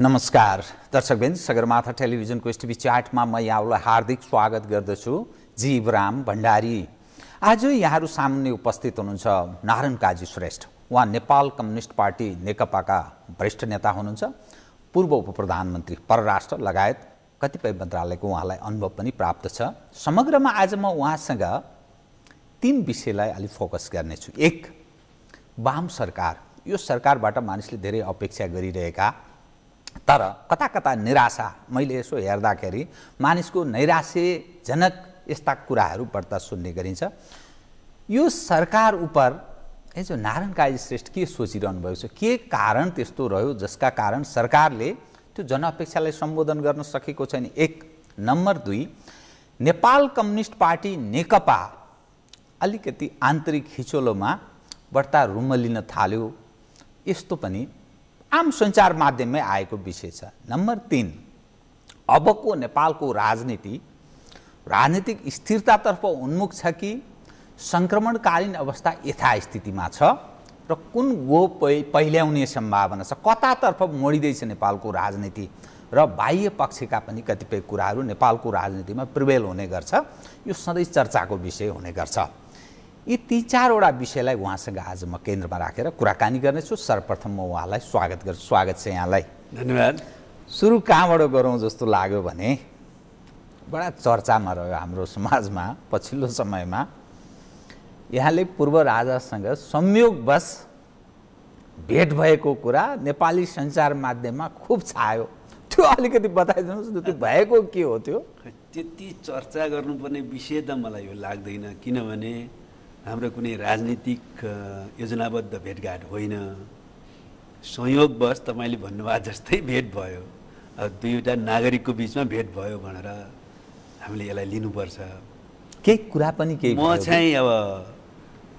नमस्कार दर्शकबिन सगरमाथा टेलिभिजनको एसटिभी च्याटमा म यहाँलाई हार्दिक स्वागत गर्दछु जीवराम भण्डारी आज यहाँहरू सामुन्ने उपस्थित हुनुहुन्छ नारायण काजी श्रेष्ठ उहाँ नेपाल कम्युनिस्ट पार्टी नेकपाका वरिष्ठ नेता हुनुहुन्छ पूर्व उप प्रधानमन्त्री परराष्ट्र लगायत कतिपय मन्त्रालयको उहाँलाई अनुभव पनि प्राप्त छ समग्रमा आज म उहाँसँग तिन विषयलाई अलिक फोकस गर्नेछु एक वाम सरकार यो सरकारबाट मानिसले धेरै अपेक्षा गरिरहेका तर कता कता निराशा मैले यसो हेर्दाखेरि मानिसको नैराश्यजनक यस्ता कुराहरू वर्ता सुन्ने गरिन्छ यो सरकार उप जो नारायण काजी श्रेष्ठ के सोचिरहनु भएको छ के कारण त्यस्तो रह्यो जसका कारण सरकारले त्यो जनअपेक्षालाई सम्बोधन गर्न सकेको छैन एक नम्बर दुई नेपाल कम्युनिस्ट पार्टी नेकपा अलिकति आन्तरिक हिचोलोमा बढ्ता लिन थाल्यो यस्तो पनि आम सञ्चार माध्यममै आएको विषय छ नम्बर तिन अबको नेपालको राजनीति राजनीतिक स्थिरतातर्फ उन्मुख छ कि सङ्क्रमणकालीन अवस्था यथास्थितिमा छ र कुन गो पै पहिल्याउने सम्भावना छ कतातर्फ मोडिँदैछ नेपालको राजनीति र बाह्य पक्षका पनि कतिपय कुराहरू नेपालको राजनीतिमा प्रिभेल हुने गर्छ यो सधैँ चर्चाको विषय हुने गर्छ यी ती चारवटा विषयलाई उहाँसँग आज म केन्द्रमा राखेर कुराकानी गर्नेछु सर्वप्रथम म उहाँलाई स्वागत गर्छु स्वागत छ यहाँलाई धन्यवाद सुरु कहाँबाट गरौँ जस्तो लाग्यो भने बडा चर्चामा रह्यो हाम्रो समाजमा पछिल्लो समयमा यहाँले पूर्व राजासँग संयोगवश भेट भएको कुरा नेपाली सञ्चार माध्यममा खुब छायो त्यो अलिकति बताइदिनुहोस् न त्यो भएको के हो त्यो त्यति चर्चा गर्नुपर्ने विषय त मलाई यो लाग्दैन किनभने हाम्रो कुनै राजनीतिक योजनाबद्ध भेटघाट होइन संयोगवश तपाईँले भन्नुभयो जस्तै भेट भयो दुईवटा नागरिकको बिचमा भेट भयो भनेर हामीले यसलाई लिनुपर्छ केही कुरा पनि के म चाहिँ अब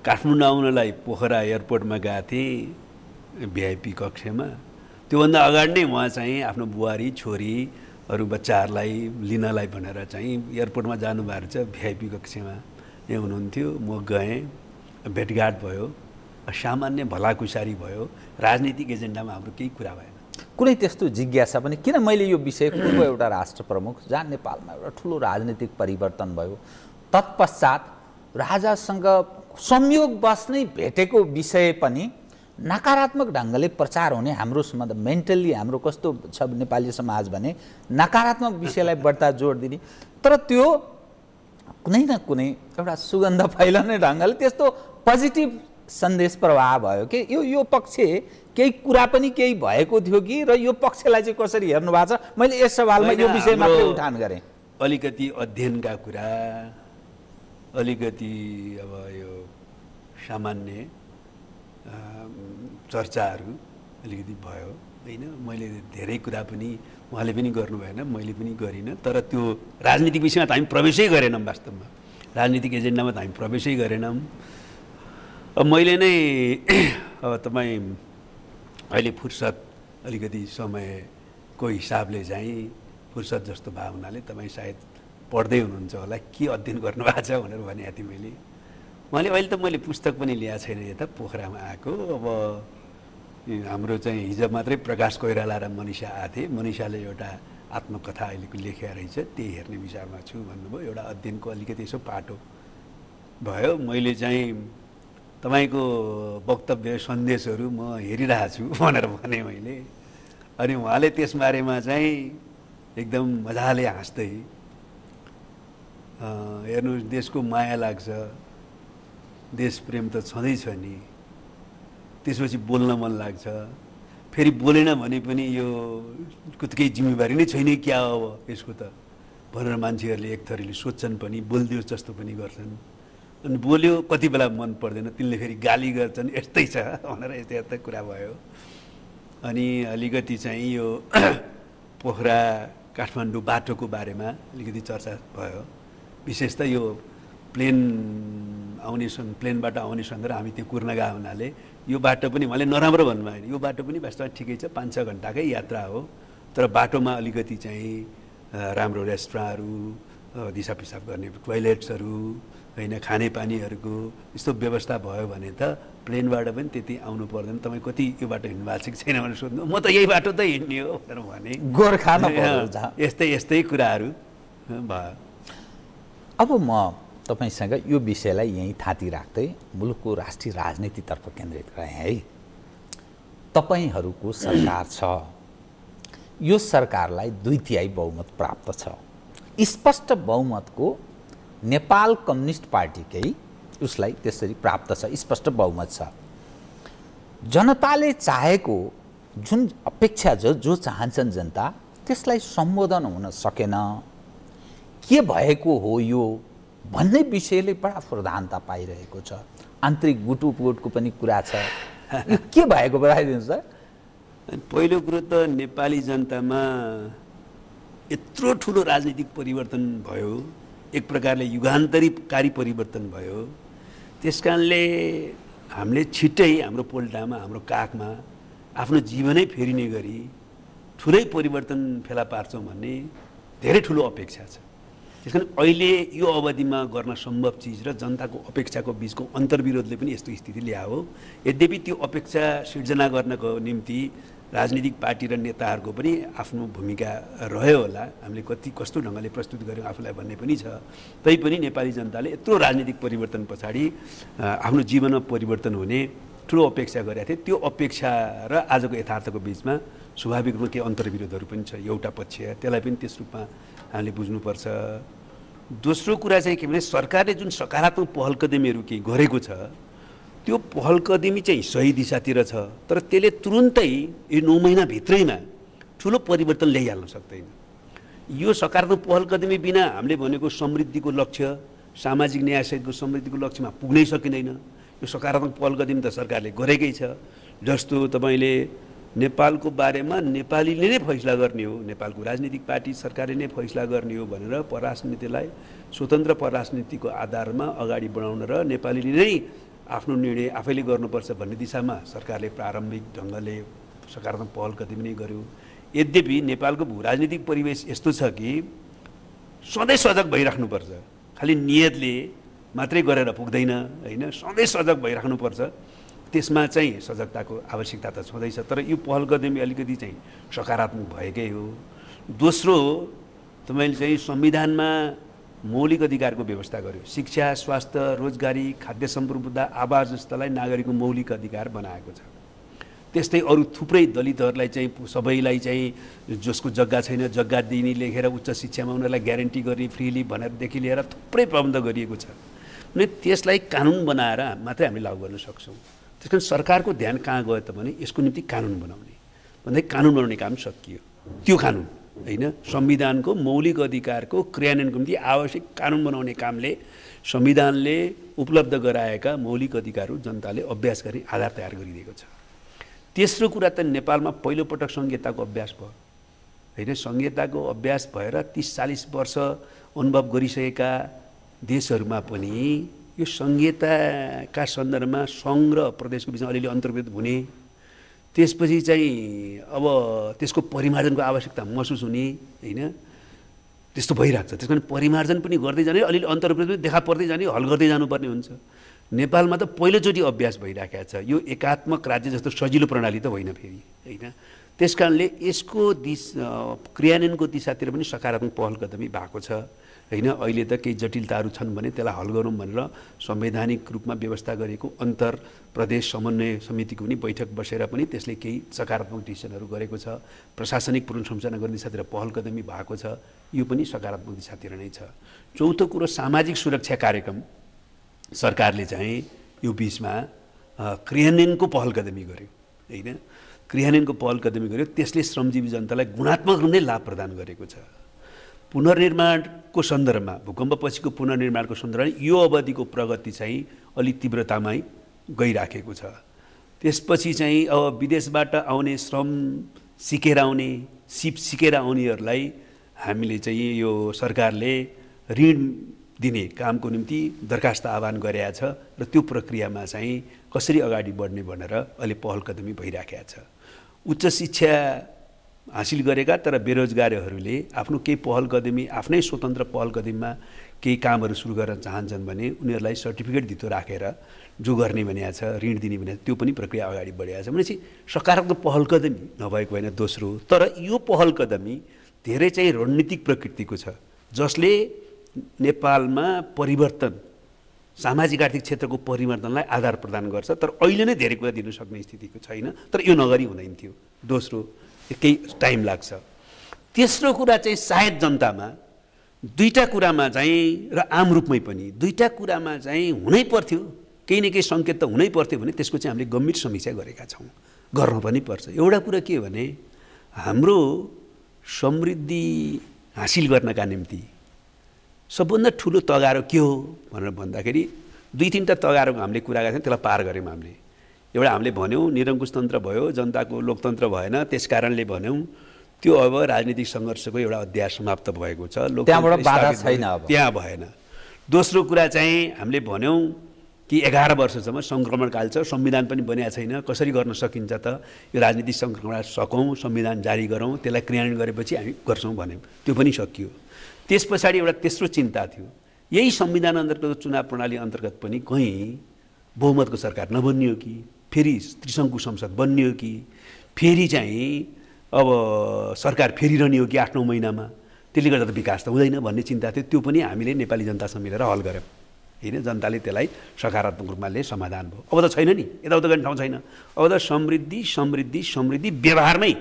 काठमाडौँ आउनलाई पोखरा एयरपोर्टमा गएको थिएँ भिआइपी कक्षमा त्योभन्दा अगाडि नै उहाँ चाहिँ आफ्नो बुहारी छोरी अरू बच्चाहरूलाई लिनलाई भनेर चाहिँ एयरपोर्टमा जानुभएको रहेछ भिआइपी कक्षमा यहाँ हुनुहुन्थ्यो म गएँ भेटघाट भयो सामान्य भलाकुसारी भयो राजनीतिक एजेन्डामा हाम्रो केही कुरा भएन कुनै त्यस्तो जिज्ञासा पनि किन मैले यो विषय पूर्व एउटा राष्ट्र प्रमुख जहाँ नेपालमा एउटा ठुलो राजनीतिक परिवर्तन भयो तत्पश्चात राजासँग संयोगवश नै भेटेको विषय पनि नकारात्मक ढङ्गले प्रचार हुने हाम्रो समाज मेन्टल्ली हाम्रो कस्तो छ नेपाली समाज भने नकारात्मक विषयलाई बढ्ता जोड दिने तर त्यो कुनै न कुनै एउटा सुगन्ध फैलाउने ढङ्गले त्यस्तो पोजिटिभ सन्देश प्रवाह भयो कि यो यो पक्ष केही कुरा पनि केही भएको थियो कि र यो पक्षलाई चाहिँ कसरी हेर्नु भएको छ मैले यस सवालमा यो विषयमा उठान गरेँ अलिकति अध्ययनका कुरा अलिकति अब यो सामान्य चर्चाहरू अलिकति भयो होइन मैले धेरै कुरा पनि उहाँले पनि गर्नु भएन मैले पनि गरिनँ तर त्यो राजनीतिक विषयमा त हामी प्रवेशै गरेनौँ वास्तवमा राजनीतिक एजेन्डामा त हामी प्रवेशै गरेनौँ अब मैले नै अब तपाईँ अहिले फुर्सद अलिकति समयको हिसाबले चाहिँ फुर्सद जस्तो भावनाले तपाईँ सायद पढ्दै हुनुहुन्छ होला के अध्ययन गर्नुभएको छ भनेर भनेको थिएँ मैले उहाँले अहिले त मैले पुस्तक पनि ल्याएको छैन यता पोखरामा आएको अब हाम्रो चाहिँ हिजो मात्रै प्रकाश कोइराला र मनिषा आएको थिए मनिषाले एउटा आत्मकथा अहिलेको लेखेको रहेछ त्यही हेर्ने विचारमा छु भन्नुभयो एउटा अध्ययनको अलिकति यसो पाटो भयो मैले चाहिँ तपाईँको वक्तव्य सन्देशहरू म छु भनेर भने मैले अनि उहाँले त्यसबारेमा चाहिँ एकदम मजाले हाँस्दै हेर्नुहोस् देशको माया लाग्छ देश प्रेम त छँदैछ नि त्यसपछि बोल्न मन लाग्छ फेरि बोलेन भने पनि यो केही जिम्मेवारी नै छैन क्या अब यसको त भनेर मान्छेहरूले एक थरीले सोध्छन् पनि बोलिदियोस् जस्तो पनि गर्छन् अनि बोल्यो कति बेला मन पर्दैन तिनले फेरि गाली गर्छन् यस्तै छ भनेर यस्तै यस्तै कुरा भयो अनि अलिकति चाहिँ यो पोखरा काठमाडौँ बाटोको बारेमा अलिकति चर्चा भयो विशेष त यो प्लेन आउने प्लेनबाट आउने सन्दर्भ हामी त्यो कुर्न गएको हुनाले यो बाटो पनि उहाँले नराम्रो भन्नुभयो यो बाटो पनि वास्तवमा ठिकै छ पाँच छ घन्टाकै यात्रा हो तर बाटोमा अलिकति चाहिँ राम्रो रेस्ट्राहरू दिसा पिसाब गर्ने टोइलेट्सहरू होइन खानेपानीहरूको यस्तो व्यवस्था भयो भने त प्लेनबाट पनि त्यति आउनु पर्दैन तपाईँ कति यो बाटो हिँड्नु भएको छ कि छैन भनेर सोध्नु म त यही बाटो त हिँड्ने हो भनेर भने गोर्खा यस्तै यस्तै कुराहरू भयो अब म तपाईँसँग यो विषयलाई यहीँ थाती राख्दै मुलुकको राष्ट्रिय राजनीतितर्फ केन्द्रित गरेँ है तपाईँहरूको सरकार छ यो सरकारलाई दुई तिहाई बहुमत प्राप्त छ स्पष्ट बहुमतको नेपाल कम्युनिस्ट पार्टीकै उसलाई त्यसरी प्राप्त छ स्पष्ट बहुमत छ जनताले चाहेको जुन अपेक्षा जो जो चाहन्छन् जनता त्यसलाई सम्बोधन हुन सकेन के भएको हो यो भन्ने विषयले बडा प्रधानता पाइरहेको छ आन्तरिक गुटुपुटको पनि कुरा छ के भएको बताइदिनुहोस् त पहिलो कुरो त नेपाली जनतामा यत्रो ठुलो राजनीतिक परिवर्तन भयो एक प्रकारले युगान्तरीकारी परिवर्तन भयो त्यस कारणले हामीले छिट्टै हाम्रो पोल्टामा हाम्रो काखमा आफ्नो जीवनै फेरिने गरी ठुलै परिवर्तन फेला पार्छौँ भन्ने धेरै ठुलो अपेक्षा छ त्यस कारण अहिले यो अवधिमा गर्न सम्भव चिज र जनताको अपेक्षाको बिचको अन्तर्विरोधले पनि यस्तो स्थिति ल्यायो यद्यपि त्यो अपेक्षा सिर्जना गर्नको निम्ति राजनीतिक पार्टी र नेताहरूको पनि आफ्नो भूमिका रह्यो होला हामीले कति कस्तो ढङ्गले प्रस्तुत गऱ्यौँ आफूलाई भन्ने पनि छ तैपनि नेपाली जनताले यत्रो राजनीतिक परिवर्तन पछाडि आफ्नो जीवनमा परिवर्तन हुने ठुलो अपेक्षा गरेका थिए त्यो अपेक्षा र आजको यथार्थको बिचमा स्वाभाविक रूपमा केही अन्तर्विरोधहरू पनि छ एउटा पक्ष त्यसलाई पनि त्यस रूपमा हामीले बुझ्नुपर्छ दोस्रो कुरा चाहिँ के भने सरकारले जुन सकारात्मक पहल कदमीहरू केही गरेको छ त्यो पहल कदमी चाहिँ सही दिशातिर छ तर त्यसले तुरुन्तै यो नौ महिनाभित्रैमा ठुलो परिवर्तन ल्याइहाल्न सक्दैन यो सकारात्मक पहल कदमी बिना हामीले भनेको समृद्धिको लक्ष्य सामाजिक न्यायसहितको समृद्धिको लक्ष्यमा पुग्नै सकिँदैन यो सकारात्मक पहल कदमी त सरकारले गरेकै छ जस्तो तपाईँले नेपालको बारेमा नेपालीले नै फैसला गर्ने हो नेपालको राजनीतिक पार्टी सरकारले नै फैसला गर्ने हो भनेर पराजनीतिलाई स्वतन्त्र पराजनीतिको आधारमा अगाडि बढाउन र नेपालीले नै आफ्नो निर्णय आफैले गर्नुपर्छ भन्ने दिशामा सरकारले प्रारम्भिक ढङ्गले सकारात्मक पहल कति पनि गर्यो यद्यपि नेपालको भू राजनीतिक परिवेश यस्तो छ कि सधैँ सजग भइराख्नुपर्छ खालि नियतले मात्रै गरेर पुग्दैन होइन सधैँ सजग भइराख्नुपर्छ त्यसमा चाहिँ सजगताको आवश्यकता त छँदैछ तर यो पहल कदमी अलिकति चाहिँ सकारात्मक भएकै हो दोस्रो तपाईँले चाहिँ संविधानमा मौलिक अधिकारको व्यवस्था गर्यो शिक्षा स्वास्थ्य रोजगारी खाद्य सम्प्रभुता आवाज जस्तालाई नागरिकको मौलिक अधिकार बनाएको छ त्यस्तै अरू थुप्रै दलितहरूलाई चाहिँ सबैलाई चाहिँ जसको जग्गा छैन जग्गा दिने लेखेर उच्च शिक्षामा उनीहरूलाई ग्यारेन्टी गर्ने फ्रिली भनेरदेखि लिएर थुप्रै प्रबन्ध गरिएको छ भने त्यसलाई कानुन बनाएर मात्रै हामी लागू गर्न सक्छौँ त्यस कारण सरकारको ध्यान कहाँ गयो त भने यसको निम्ति कानुन बनाउने भन्दै कानुन बनाउने काम सकियो त्यो कानुन होइन संविधानको मौलिक अधिकारको क्रियान्वयनको निम्ति आवश्यक कानुन बनाउने कामले संविधानले उपलब्ध गराएका मौलिक अधिकारहरू जनताले अभ्यास गर्ने आधार तयार गरिदिएको छ तेस्रो कुरा त नेपालमा पहिलोपटक संहिताको अभ्यास भयो होइन संहिताको अभ्यास भएर तिस चालिस वर्ष अनुभव गरिसकेका देशहरूमा पनि यो संहिताका सन्दर्भमा सङ्घ र प्रदेशको बिचमा अलिअलि अन्तर्गत हुने त्यसपछि चाहिँ अब त्यसको परिमार्जनको आवश्यकता महसुस हुने होइन त्यस्तो भइरहेको छ त्यस कारण परिमार्जन पनि गर्दै जाने अलिअलि अन्तर्गत पनि देखा पर्दै जाने हल गर्दै जानुपर्ने हुन्छ नेपालमा त पहिलोचोटि अभ्यास भइरहेको छ यो एकात्मक राज्य जस्तो सजिलो प्रणाली त होइन फेरि होइन त्यस कारणले यसको दिश क्रियान्वयनको दिशातिर पनि सकारात्मक पहल कदमी भएको छ होइन अहिले त केही जटिलताहरू छन् भने त्यसलाई हल गरौँ भनेर संवैधानिक रूपमा व्यवस्था गरेको अन्तर प्रदेश समन्वय समितिको पनि बैठक बसेर पनि त्यसले केही सकारात्मक डिसिसनहरू गरेको छ प्रशासनिक पुनसंरचना गर्ने दिशातिर पहल कदमी भएको छ यो पनि सकारात्मक दिशातिर नै छ चौथो कुरो सामाजिक सुरक्षा कार्यक्रम सरकारले चाहिँ यो बिचमा क्रियान्वयनको पहल कदमी गर्यो होइन क्रियान्वयनको पहल कदमी गर्यो त्यसले श्रमजीवी जनतालाई गुणात्मक रूपले लाभ प्रदान गरेको छ पुनर्निर्माणको सन्दर्भमा भूकम्पपछिको पुनर्निर्माणको सन्दर्भमा यो अवधिको प्रगति चाहिँ अलिक तीव्रतामै गइराखेको छ त्यसपछि चाहिँ अब विदेशबाट आउने श्रम सिकेर आउने सिप सिकेर आउनेहरूलाई हामीले चाहिँ यो सरकारले ऋण दिने कामको निम्ति दरखास्त आह्वान गरेका छ र त्यो प्रक्रियामा चाहिँ कसरी अगाडि बढ्ने भनेर अहिले पहल कदमी भइराखेका छ उच्च शिक्षा हासिल गरेका तर बेरोजगारहरूले आफ्नो केही पहल कदमी आफ्नै स्वतन्त्र पहल कदमीमा केही कामहरू सुरु गर्न चाहन्छन् भने उनीहरूलाई सर्टिफिकेट धितो राखेर जो गर्ने भनिएको छ ऋण दिने भनिएको त्यो पनि प्रक्रिया अगाडि बढिरहेको छ भनेपछि सकारात्मक पहल कदमी नभएको होइन दोस्रो तर यो पहल कदमी धेरै चाहिँ रणनीतिक प्रकृतिको छ जसले नेपालमा परिवर्तन सामाजिक आर्थिक क्षेत्रको परिवर्तनलाई आधार प्रदान गर्छ तर अहिले नै धेरै कुरा दिन सक्ने स्थितिको छैन तर यो नगरी हुँदैन थियो दोस्रो केही टाइम लाग्छ तेस्रो कुरा चाहिँ सायद जनतामा दुईवटा कुरामा चाहिँ र आम रूपमै पनि दुईवटा कुरामा चाहिँ हुनै पर्थ्यो केही न केही सङ्केत त हुनै पर्थ्यो भने त्यसको चाहिँ हामीले गम्भीर समीक्षा गरेका छौँ गर्न पनि पर्छ एउटा कुरा के भने हाम्रो समृद्धि हासिल गर्नका निम्ति सबभन्दा ठुलो तगारो के हो भनेर भन्दाखेरि दुई तिनवटा तगारोको हामीले कुरा गर्थ्यौँ त्यसलाई पार गऱ्यौँ हामीले एउटा हामीले भन्यौँ निरङ्कुश भयो जनताको लोकतन्त्र भएन त्यस कारणले भन्यौँ त्यो अब राजनीतिक सङ्घर्षको एउटा अध्याय समाप्त भएको छ छैन त्यहाँ भएन दोस्रो कुरा चाहिँ हामीले भन्यौँ कि एघार वर्षसम्म काल छ संविधान पनि बनिएको छैन कसरी गर्न सकिन्छ त यो राजनीतिक सङ्क्रमण सकौँ संविधान जारी गरौँ त्यसलाई क्रियान्वयन गरेपछि हामी गर्छौँ भन्यौँ त्यो पनि सकियो त्यस पछाडि एउटा तेस्रो चिन्ता थियो यही संविधान अन्तर्गत चुनाव प्रणाली अन्तर्गत पनि कहीँ बहुमतको सरकार नबनियो कि फेरि त्रिशङ्कु संसद बन्ने हो कि फेरि चाहिँ अब सरकार फेरिरहने हो कि आठ नौ महिनामा त्यसले गर्दा त विकास त हुँदैन भन्ने चिन्ता थियो त्यो पनि हामीले नेपाली जनतासँग मिलेर हल गऱ्यौँ होइन जनताले त्यसलाई सकारात्मक रूपमा लिए समाधान भयो अब त छैन नि यताउता गर्ने ठाउँ छैन अब त समृद्धि समृद्धि समृद्धि व्यवहारमै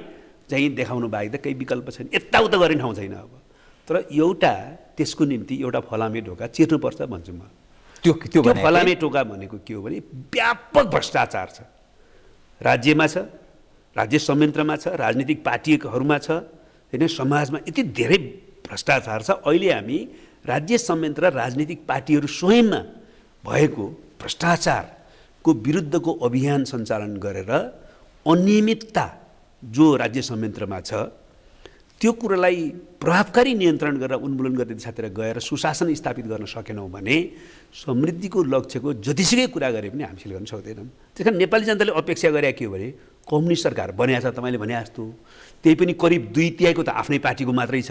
चाहिँ देखाउनु बाहेक त केही विकल्प छैन यताउता गर्ने ठाउँ छैन अब तर एउटा त्यसको निम्ति एउटा फलामे ढोका चिर्नुपर्छ भन्छु म त्यो त्यो फलामे टोका भनेको के हो भने व्यापक भ्रष्टाचार छ राज्यमा छ राज्य संयन्त्रमा छ राजनीतिक पार्टीहरूमा छ होइन समाजमा यति धेरै भ्रष्टाचार छ अहिले हामी राज्य संयन्त्र राजनीतिक पार्टीहरू स्वयंमा भएको भ्रष्टाचारको विरुद्धको अभियान सञ्चालन गरेर अनियमितता जो राज्य संयन्त्रमा छ त्यो कुरालाई प्रभावकारी नियन्त्रण गरेर उन्मूलन गर्ने दिशातिर गएर सुशासन स्थापित गर्न सकेनौँ भने समृद्धिको लक्ष्यको जतिसुकै कुरा गरे पनि हामीले गर्न सक्दैनौँ त्यस कारण नेपाली जनताले अपेक्षा गरेका के हो भने कम्युनिस्ट सरकार बनाएको छ तपाईँले भने जस्तो त्यही पनि करिब दुई तिहाईको त आफ्नै पार्टीको मात्रै छ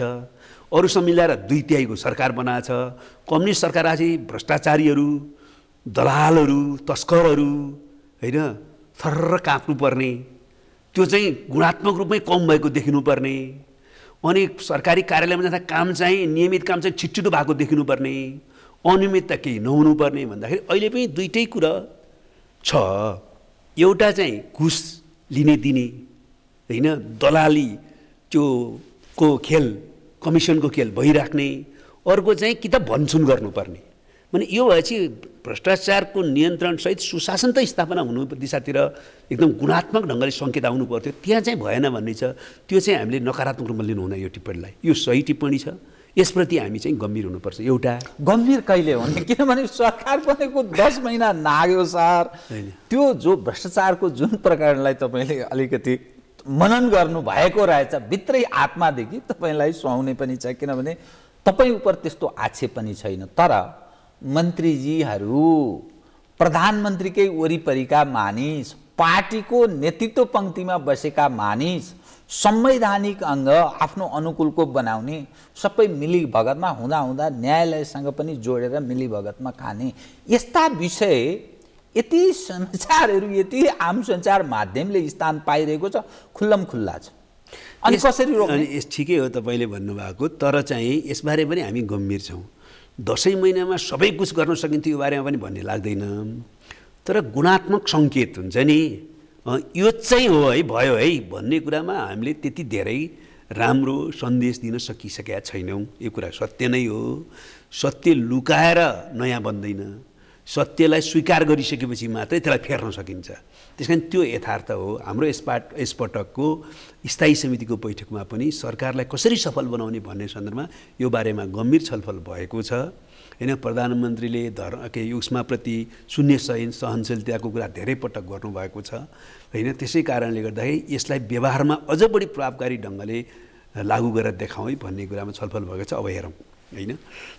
अरूसँग मिलाएर दुई तिहाईको सरकार बनाएको छ कम्युनिस्ट सरकार आज भ्रष्टाचारीहरू दलालहरू तस्करहरू होइन थर्र काँप्नुपर्ने त्यो चाहिँ गुणात्मक रूपमै कम भएको देखिनुपर्ने अनि सरकारी कार्यालयमा जाँदा काम चाहिँ नियमित काम चाहिँ छिटिटो भएको देखिनुपर्ने अनियमितता केही नहुनुपर्ने भन्दाखेरि अहिले पनि दुइटै कुरा छ एउटा चाहिँ घुस लिने दिने होइन दलाली त्यो को खेल कमिसनको खेल भइराख्ने अर्को चाहिँ कि त भन्सुन गर्नुपर्ने भने यो भएपछि भ्रष्टाचारको नियन्त्रणसहित सुशासन त स्थापना हुनु दिशातिर एकदम गुणात्मक ढङ्गले सङ्केत आउनु पर्थ्यो त्यहाँ चाहिँ भएन भन्ने छ त्यो चाहिँ हामीले नकारात्मक रूपमा हुँदैन यो टिप्पणीलाई यो सही टिप्पणी छ यसप्रति हामी चाहिँ गम्भीर हुनुपर्छ एउटा गम्भीर कहिले हुने किनभने सरकार बनेको दस महिना नाग्यो सर त्यो जो भ्रष्टाचारको जुन प्रकारलाई तपाईँले अलिकति मनन गर्नु भएको रहेछ भित्रै आत्मादेखि तपाईँलाई सुहाउने पनि छ किनभने तपाईँ उप त्यस्तो आक्षेप पनि छैन तर मन्त्रीजीहरू प्रधानमन्त्रीकै वरिपरिका मानिस पार्टीको नेतृत्व पङ्क्तिमा बसेका मानिस संवैधानिक अङ्ग आफ्नो अनुकूलको बनाउने सबै मिलीभगतमा हुँदाहुँदा न्यायालयसँग पनि जोडेर मिलीभगतमा खाने यस्ता विषय यति सञ्चारहरू यति आम सञ्चार माध्यमले स्थान पाइरहेको छ खुल्लम खुल्ला छ अनि कसरी रोक्ने ठिकै हो तपाईँले भन्नुभएको तर चाहिँ यसबारे पनि हामी गम्भीर छौँ दसैँ महिनामा सबै कुछ गर्न सकिन्थ्यो यो बारेमा पनि भन्ने लाग्दैन तर गुणात्मक सङ्केत हुन्छ नि यो चाहिँ हो है भयो है भन्ने कुरामा हामीले त्यति धेरै राम्रो सन्देश दिन सकिसकेका छैनौँ यो कुरा सत्य नै हो सत्य लुकाएर नयाँ बन्दैन सत्यलाई स्वीकार गरिसकेपछि मात्रै त्यसलाई फेर्न सकिन्छ त्यस कारण त्यो यथार्थ हो हाम्रो यसपाट यसपटकको स्थायी समितिको बैठकमा पनि सरकारलाई कसरी सफल बनाउने भन्ने सन्दर्भमा यो बारेमा गम्भीर छलफल भएको छ होइन प्रधानमन्त्रीले धर्म के प्रति शून्य सहन सहनशीलताको कुरा धेरै पटक गर्नुभएको छ होइन त्यसै कारणले गर्दाखेरि यसलाई व्यवहारमा अझ बढी प्रभावकारी ढङ्गले लागू गरेर देखाउँ भन्ने कुरामा छलफल भएको छ अब हेरौँ होइन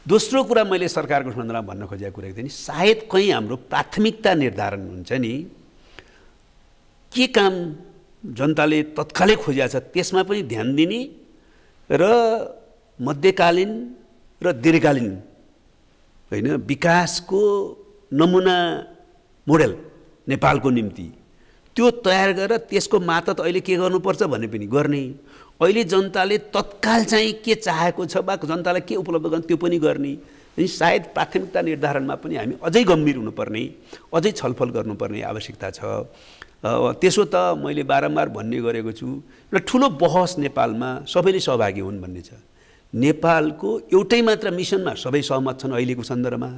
दोस्रो कुरा मैले सरकारको सम्बन्धमा भन्न खोजेको कुरा थिएँ नि सायद कहीँ हाम्रो प्राथमिकता निर्धारण हुन्छ नि के काम जनताले तत्कालै खोजेको छ त्यसमा पनि ध्यान दिने र मध्यकालीन र दीर्घकालीन होइन विकासको नमुना मोडेल नेपालको निम्ति त्यो तयार गरेर त्यसको मातत अहिले के गर्नुपर्छ भने पनि गर्ने अहिले जनताले तत्काल चाहिँ के चाहेको छ वा जनतालाई के उपलब्ध गर्ने त्यो पनि गर्ने अनि सायद प्राथमिकता निर्धारणमा पनि हामी अझै गम्भीर हुनुपर्ने अझै छलफल गर्नुपर्ने आवश्यकता छ त्यसो त मैले बारम्बार भन्ने गरेको छु र ठुलो बहस नेपालमा सबैले सहभागी हुन् भन्ने छ नेपालको एउटै मात्र मिसनमा सबै सहमत छन् अहिलेको सन्दर्भमा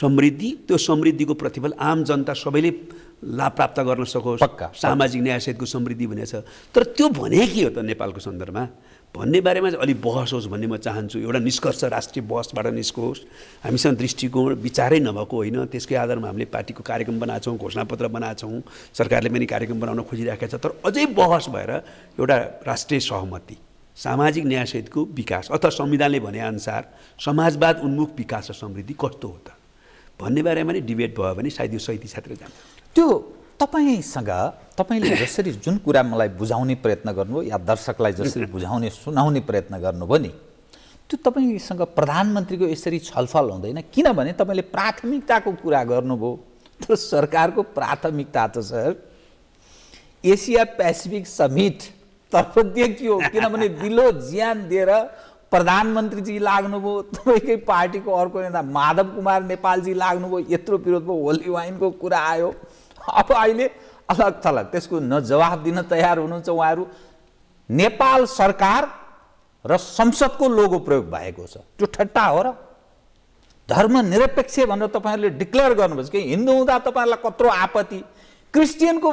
समृद्धि त्यो समृद्धिको प्रतिफल आम जनता सबैले लाभ प्राप्त गर्न सकोस् पक्का सामाजिक न्यायसहितको समृद्धि भनेछ तर त्यो भने के हो त नेपालको सन्दर्भमा भन्ने बारेमा चाहिँ अलिक बहस होस् भन्ने म चाहन्छु एउटा निष्कर्ष राष्ट्रिय बहसबाट निस्कोस् हामीसँग दृष्टिकोण विचारै नभएको होइन त्यसकै आधारमा हामीले पार्टीको कार्यक्रम बनाएको छौँ घोषणापत्र बनाएको छौँ सरकारले पनि कार्यक्रम बनाउन खोजिरहेको छ तर अझै बहस भएर एउटा राष्ट्रिय सहमति सामाजिक न्यायसहितको विकास अथवा संविधानले भनेअनुसार समाजवाद उन्मुख विकास र समृद्धि कस्तो हो त भन्ने बारेमा नै डिबेट भयो भने सायद यो सहित छात्र जान्छ त्यो तपाईँसँग तपाईँले जसरी जुन कुरा मलाई बुझाउने प्रयत्न गर्नुभयो या दर्शकलाई जसरी बुझाउने सुनाउने प्रयत्न गर्नुभयो नि त्यो तपाईँसँग प्रधानमन्त्रीको यसरी छलफल हुँदैन किनभने तपाईँले प्राथमिकताको कुरा गर्नुभयो तर सरकारको प्राथमिकता त सर एसिया पेसिफिक समिट समिटतर्फ देखियो किनभने दिलो ज्यान दिएर प्रधानमन्त्रीजी लाग्नुभयो तपाईँकै पार्टीको अर्को नेता माधव कुमार नेपालजी लाग्नुभयो यत्रो विरोध भयो होली वाइनको कुरा आयो अब अहिले अलग थलग त्यसको नजवाब दिन तयार हुनुहुन्छ उहाँहरू नेपाल सरकार र संसदको लोगो प्रयोग भएको छ त्यो ठट्टा हो र धर्मनिरपेक्ष भनेर तपाईँहरूले डिक्लेयर गर्नुपर्छ कि हिन्दू हुँदा तपाईँहरूलाई कत्रो आपत्ति क्रिस्चियनको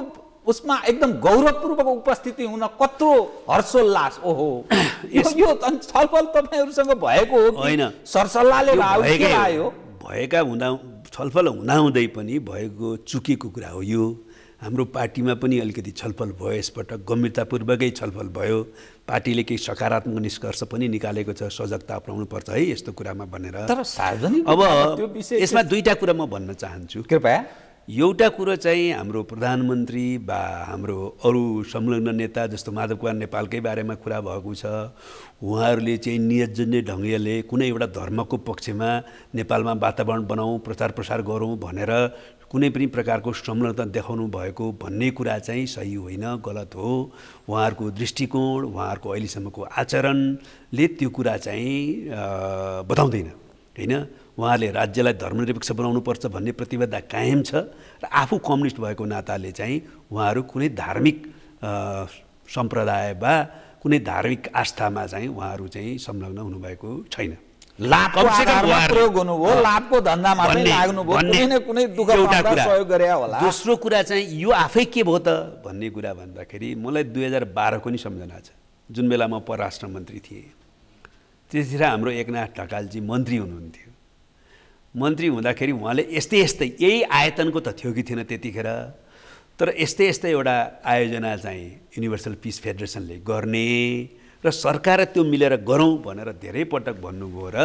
उसमा एकदम गौरवपूर्वक उपस्थिति हुन कत्रो हर्षोल्लास ओहो यो छलफल तपाईँहरूसँग भएको हो होइन सरसल्लाहले आयो भएका हुँदा छलफल हुँदाहुँदै पनि भएको चुकेको कुरा हो यो हाम्रो पार्टीमा पनि अलिकति छलफल भयो यसपटक गम्भीरतापूर्वकै छलफल भयो पार्टीले केही सकारात्मक निष्कर्ष पनि निकालेको छ सजगता अपनाउनु पर्छ है यस्तो कुरामा भनेर तर सार्वजनिक अब यसमा दुईवटा कुरा म भन्न चाहन्छु कृपया एउटा कुरो चाहिँ हाम्रो प्रधानमन्त्री वा हाम्रो अरू संलग्न नेता जस्तो माधव कुमार नेपालकै बारेमा कुरा भएको छ उहाँहरूले चाहिँ नियजन्य ढङ्गले कुनै एउटा धर्मको पक्षमा नेपालमा वातावरण बनाऊ प्रचार प्रसार गरौँ भनेर कुनै पनि प्रकारको संलग्नता देखाउनु भएको भन्ने कुरा चाहिँ सही होइन गलत हो उहाँहरूको दृष्टिकोण उहाँहरूको अहिलेसम्मको आचरणले त्यो कुरा चाहिँ बताउँदैन होइन उहाँले राज्यलाई धर्मनिरपेक्ष बनाउनुपर्छ भन्ने प्रतिबद्धता कायम छ र आफू कम्युनिस्ट भएको नाताले चाहिँ उहाँहरू कुनै धार्मिक सम्प्रदाय वा कुनै धार्मिक आस्थामा चाहिँ उहाँहरू चाहिँ संलग्न हुनुभएको छैन दोस्रो कुरा चाहिँ यो आफै के भयो त भन्ने कुरा भन्दाखेरि मलाई दुई हजार बाह्रको नि सम्झना छ जुन बेला म परराष्ट्र मन्त्री थिएँ त्यतिखेर हाम्रो एकनाथ ढकालजी मन्त्री हुनुहुन्थ्यो मन्त्री हुँदाखेरि उहाँले यस्तै यस्तै यही आयतनको त थियो कि थिएन त्यतिखेर तर यस्तै यस्तै एउटा आयोजना चाहिँ युनिभर्सल पिस फेडरेसनले गर्ने र सरकार त्यो मिलेर गरौँ भनेर धेरै पटक भन्नुभयो र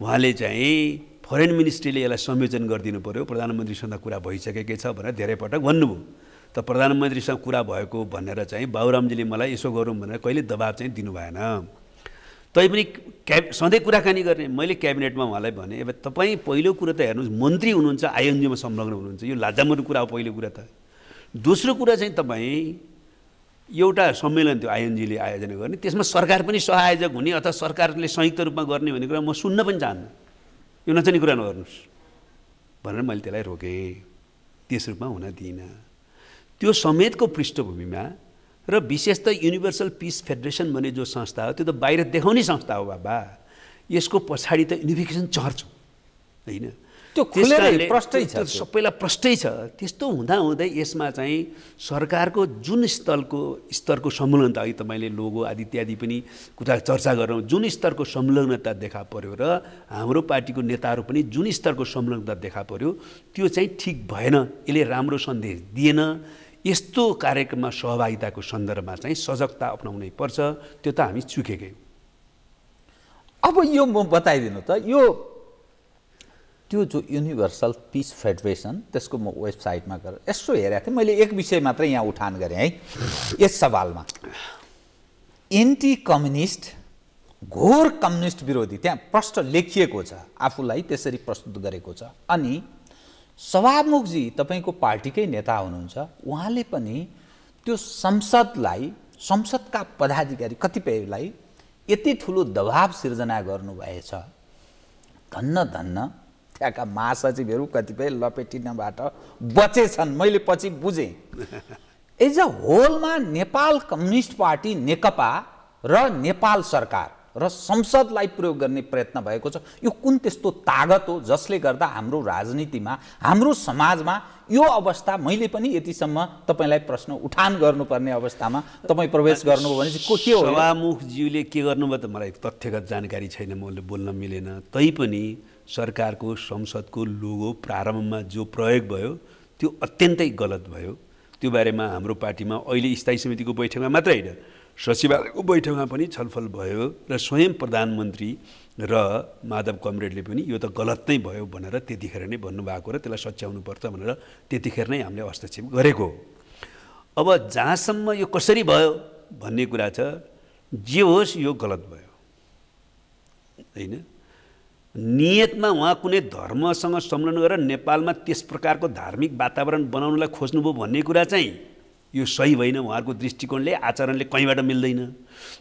उहाँले चाहिँ फरेन मिनिस्ट्रीले यसलाई संयोजन गरिदिनु पऱ्यो प्रधानमन्त्रीसँग कुरा भइसकेकै छ भनेर धेरै पटक भन्नुभयो त प्रधानमन्त्रीसँग कुरा भएको भनेर चाहिँ बाबुरामजीले मलाई यसो गरौँ भनेर कहिले दबाब चाहिँ दिनु भएन तै पनि क्याब सधैँ कुराकानी गर्ने मैले क्याबिनेटमा उहाँलाई भने अब तपाईँ पहिलो कुरा त हेर्नुहोस् मन्त्री हुनुहुन्छ आइएनजीमा संलग्न हुनुहुन्छ यो लाजामर कुरा हो पहिलो कुरा त दोस्रो कुरा चाहिँ तपाईँ एउटा सम्मेलन थियो आइएनजीले आयोजना गर्ने त्यसमा सरकार पनि सहआयोजक हुने अथवा सरकारले संयुक्त रूपमा गर्ने भन्ने कुरा म सुन्न पनि चाहन्न यो नचाहिने कुरा नगर्नुहोस् भनेर मैले त्यसलाई रोकेँ त्यस रूपमा हुन दिइनँ त्यो समेतको पृष्ठभूमिमा र विशेष त युनिभर्सल पिस फेडरेसन भन्ने जो संस्था हो त्यो त बाहिर देखाउने संस्था हो बाबा यसको पछाडि त युनिफिकेसन चर्च हो होइन त्यो प्रष्टै सबैलाई प्रष्टै छ त्यस्तो हुँदा यसमा चाहिँ सरकारको जुन स्तरको स्तरको संलग्नता अघि तपाईँले लोगो आदि इत्यादि पनि कुरा चर्चा गरौँ जुन स्तरको संलग्नता देखा पर्यो र हाम्रो पार्टीको नेताहरू पनि जुन स्तरको संलग्नता देखा पर्यो त्यो चाहिँ ठिक भएन यसले राम्रो सन्देश दिएन यस्तो कार्यक्रममा सहभागिताको सन्दर्भमा चाहिँ सजगता अप्नाउनै पर्छ त्यो त हामी चुकेकै अब यो म बताइदिनु त यो त्यो जो युनिभर्सल पिस फेडरेसन त्यसको म वेबसाइटमा गएर यसो हेरेको थिएँ मैले एक विषय मात्रै यहाँ उठान गरेँ है यस सवालमा एन्टी कम्युनिस्ट घोर कम्युनिस्ट विरोधी त्यहाँ प्रश्न लेखिएको छ आफूलाई त्यसरी प्रस्तुत गरेको छ अनि सभामुखजी तपाईँको पार्टीकै नेता हुनुहुन्छ उहाँले पनि त्यो संसदलाई संसदका पदाधिकारी कतिपयलाई यति ठुलो दबाव सिर्जना गर्नुभएछ धन्न धन्न त्यहाँका महासचिवहरू कतिपय लपेटिनबाट बचेछन् मैले पछि बुझेँ एज अ होलमा नेपाल कम्युनिस्ट पार्टी नेकपा र नेपाल सरकार र संसदलाई प्रयोग गर्ने प्रयत्न भएको छ यो कुन त्यस्तो तागत हो जसले गर्दा हाम्रो राजनीतिमा हाम्रो समाजमा यो अवस्था मैले पनि यतिसम्म तपाईँलाई प्रश्न उठान गर्नुपर्ने अवस्थामा तपाईँ प्रवेश गर्नुभयो भने चाहिँ के हो सभामुखज्यूले के गर्नुभयो त मलाई तथ्यगत जानकारी छैन मैले बोल्न मिलेन तैपनि सरकारको संसदको लोगो प्रारम्भमा जो प्रयोग भयो त्यो अत्यन्तै गलत भयो त्यो बारेमा हाम्रो पार्टीमा अहिले स्थायी समितिको बैठकमा मात्रै होइन सचिवालयको बैठकमा पनि छलफल भयो र स्वयं प्रधानमन्त्री र माधव कमरेडले पनि यो त गलत नै भयो भनेर त्यतिखेर नै भन्नुभएको र त्यसलाई सच्याउनु पर्छ भनेर त्यतिखेर नै हामीले हस्तक्षेप गरेको हो अब जहाँसम्म यो कसरी भयो भन्ने कुरा छ जे होस् यो गलत भयो होइन नियतमा उहाँ कुनै धर्मसँग सम्मेलन गरेर नेपालमा त्यस प्रकारको धार्मिक वातावरण बनाउनलाई खोज्नुभयो भन्ने कुरा चाहिँ यो सही होइन उहाँहरूको दृष्टिकोणले आचरणले कहीँबाट मिल्दैन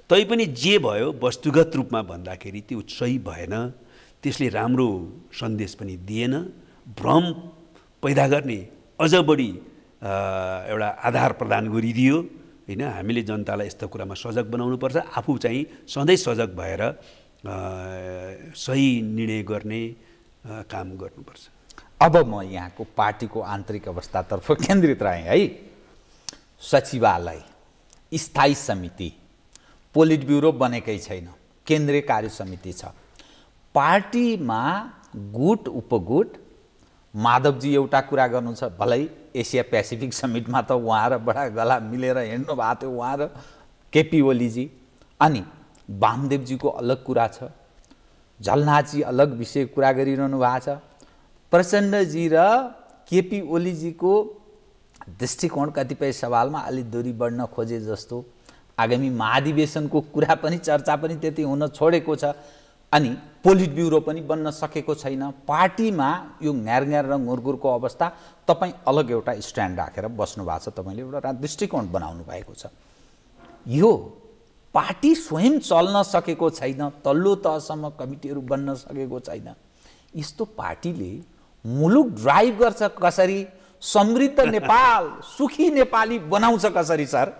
तैपनि जे भयो वस्तुगत रूपमा भन्दाखेरि त्यो सही भएन त्यसले राम्रो सन्देश पनि दिएन भ्रम पैदा गर्ने अझ बढी एउटा आधार प्रदान गरिदियो होइन हामीले जनतालाई यस्तो कुरामा सजग बनाउनुपर्छ आफू चाहिँ सधैँ सजग भएर सही निर्णय गर्ने काम गर्नुपर्छ अब म यहाँको पार्टीको आन्तरिक अवस्थातर्फ केन्द्रित रहेँ है सचिवालय स्थायी समिति पोलिट ब्युरो बनेकै छैन केन्द्रीय कार्य समिति छ पार्टीमा गुट उपगुट माधवजी एउटा कुरा गर्नु छ भलै एसिया पेसिफिक समिटमा त उहाँ र बडा गला मिलेर हिँड्नु भएको थियो उहाँ र केपी ओलीजी अनि वामदेवजीको अलग कुरा छ झलनाजी अलग विषय कुरा गरिरहनु भएको छ प्रचण्डजी र केपी ओलीजीको दृष्टिकोण कतिपय सवालमा अलि दूरी बढ्न खोजे जस्तो आगामी महाधिवेशनको कुरा पनि चर्चा पनि त्यति हुन छोडेको छ अनि पोलिट ब्युरो पनि बन्न सकेको छैन पार्टीमा यो ङ्यार र घुरघुरको अवस्था तपाईँ अलग एउटा स्ट्यान्ड राखेर बस्नु भएको छ तपाईँले एउटा दृष्टिकोण बनाउनु भएको छ यो पार्टी स्वयं चल्न सकेको छैन तल्लो तहसम्म कमिटीहरू बन्न सकेको छैन यस्तो पार्टीले मुलुक ड्राइभ गर्छ कसरी समृद्ध नेपाल सुखी नेपाली बनाउँछ कसरी सर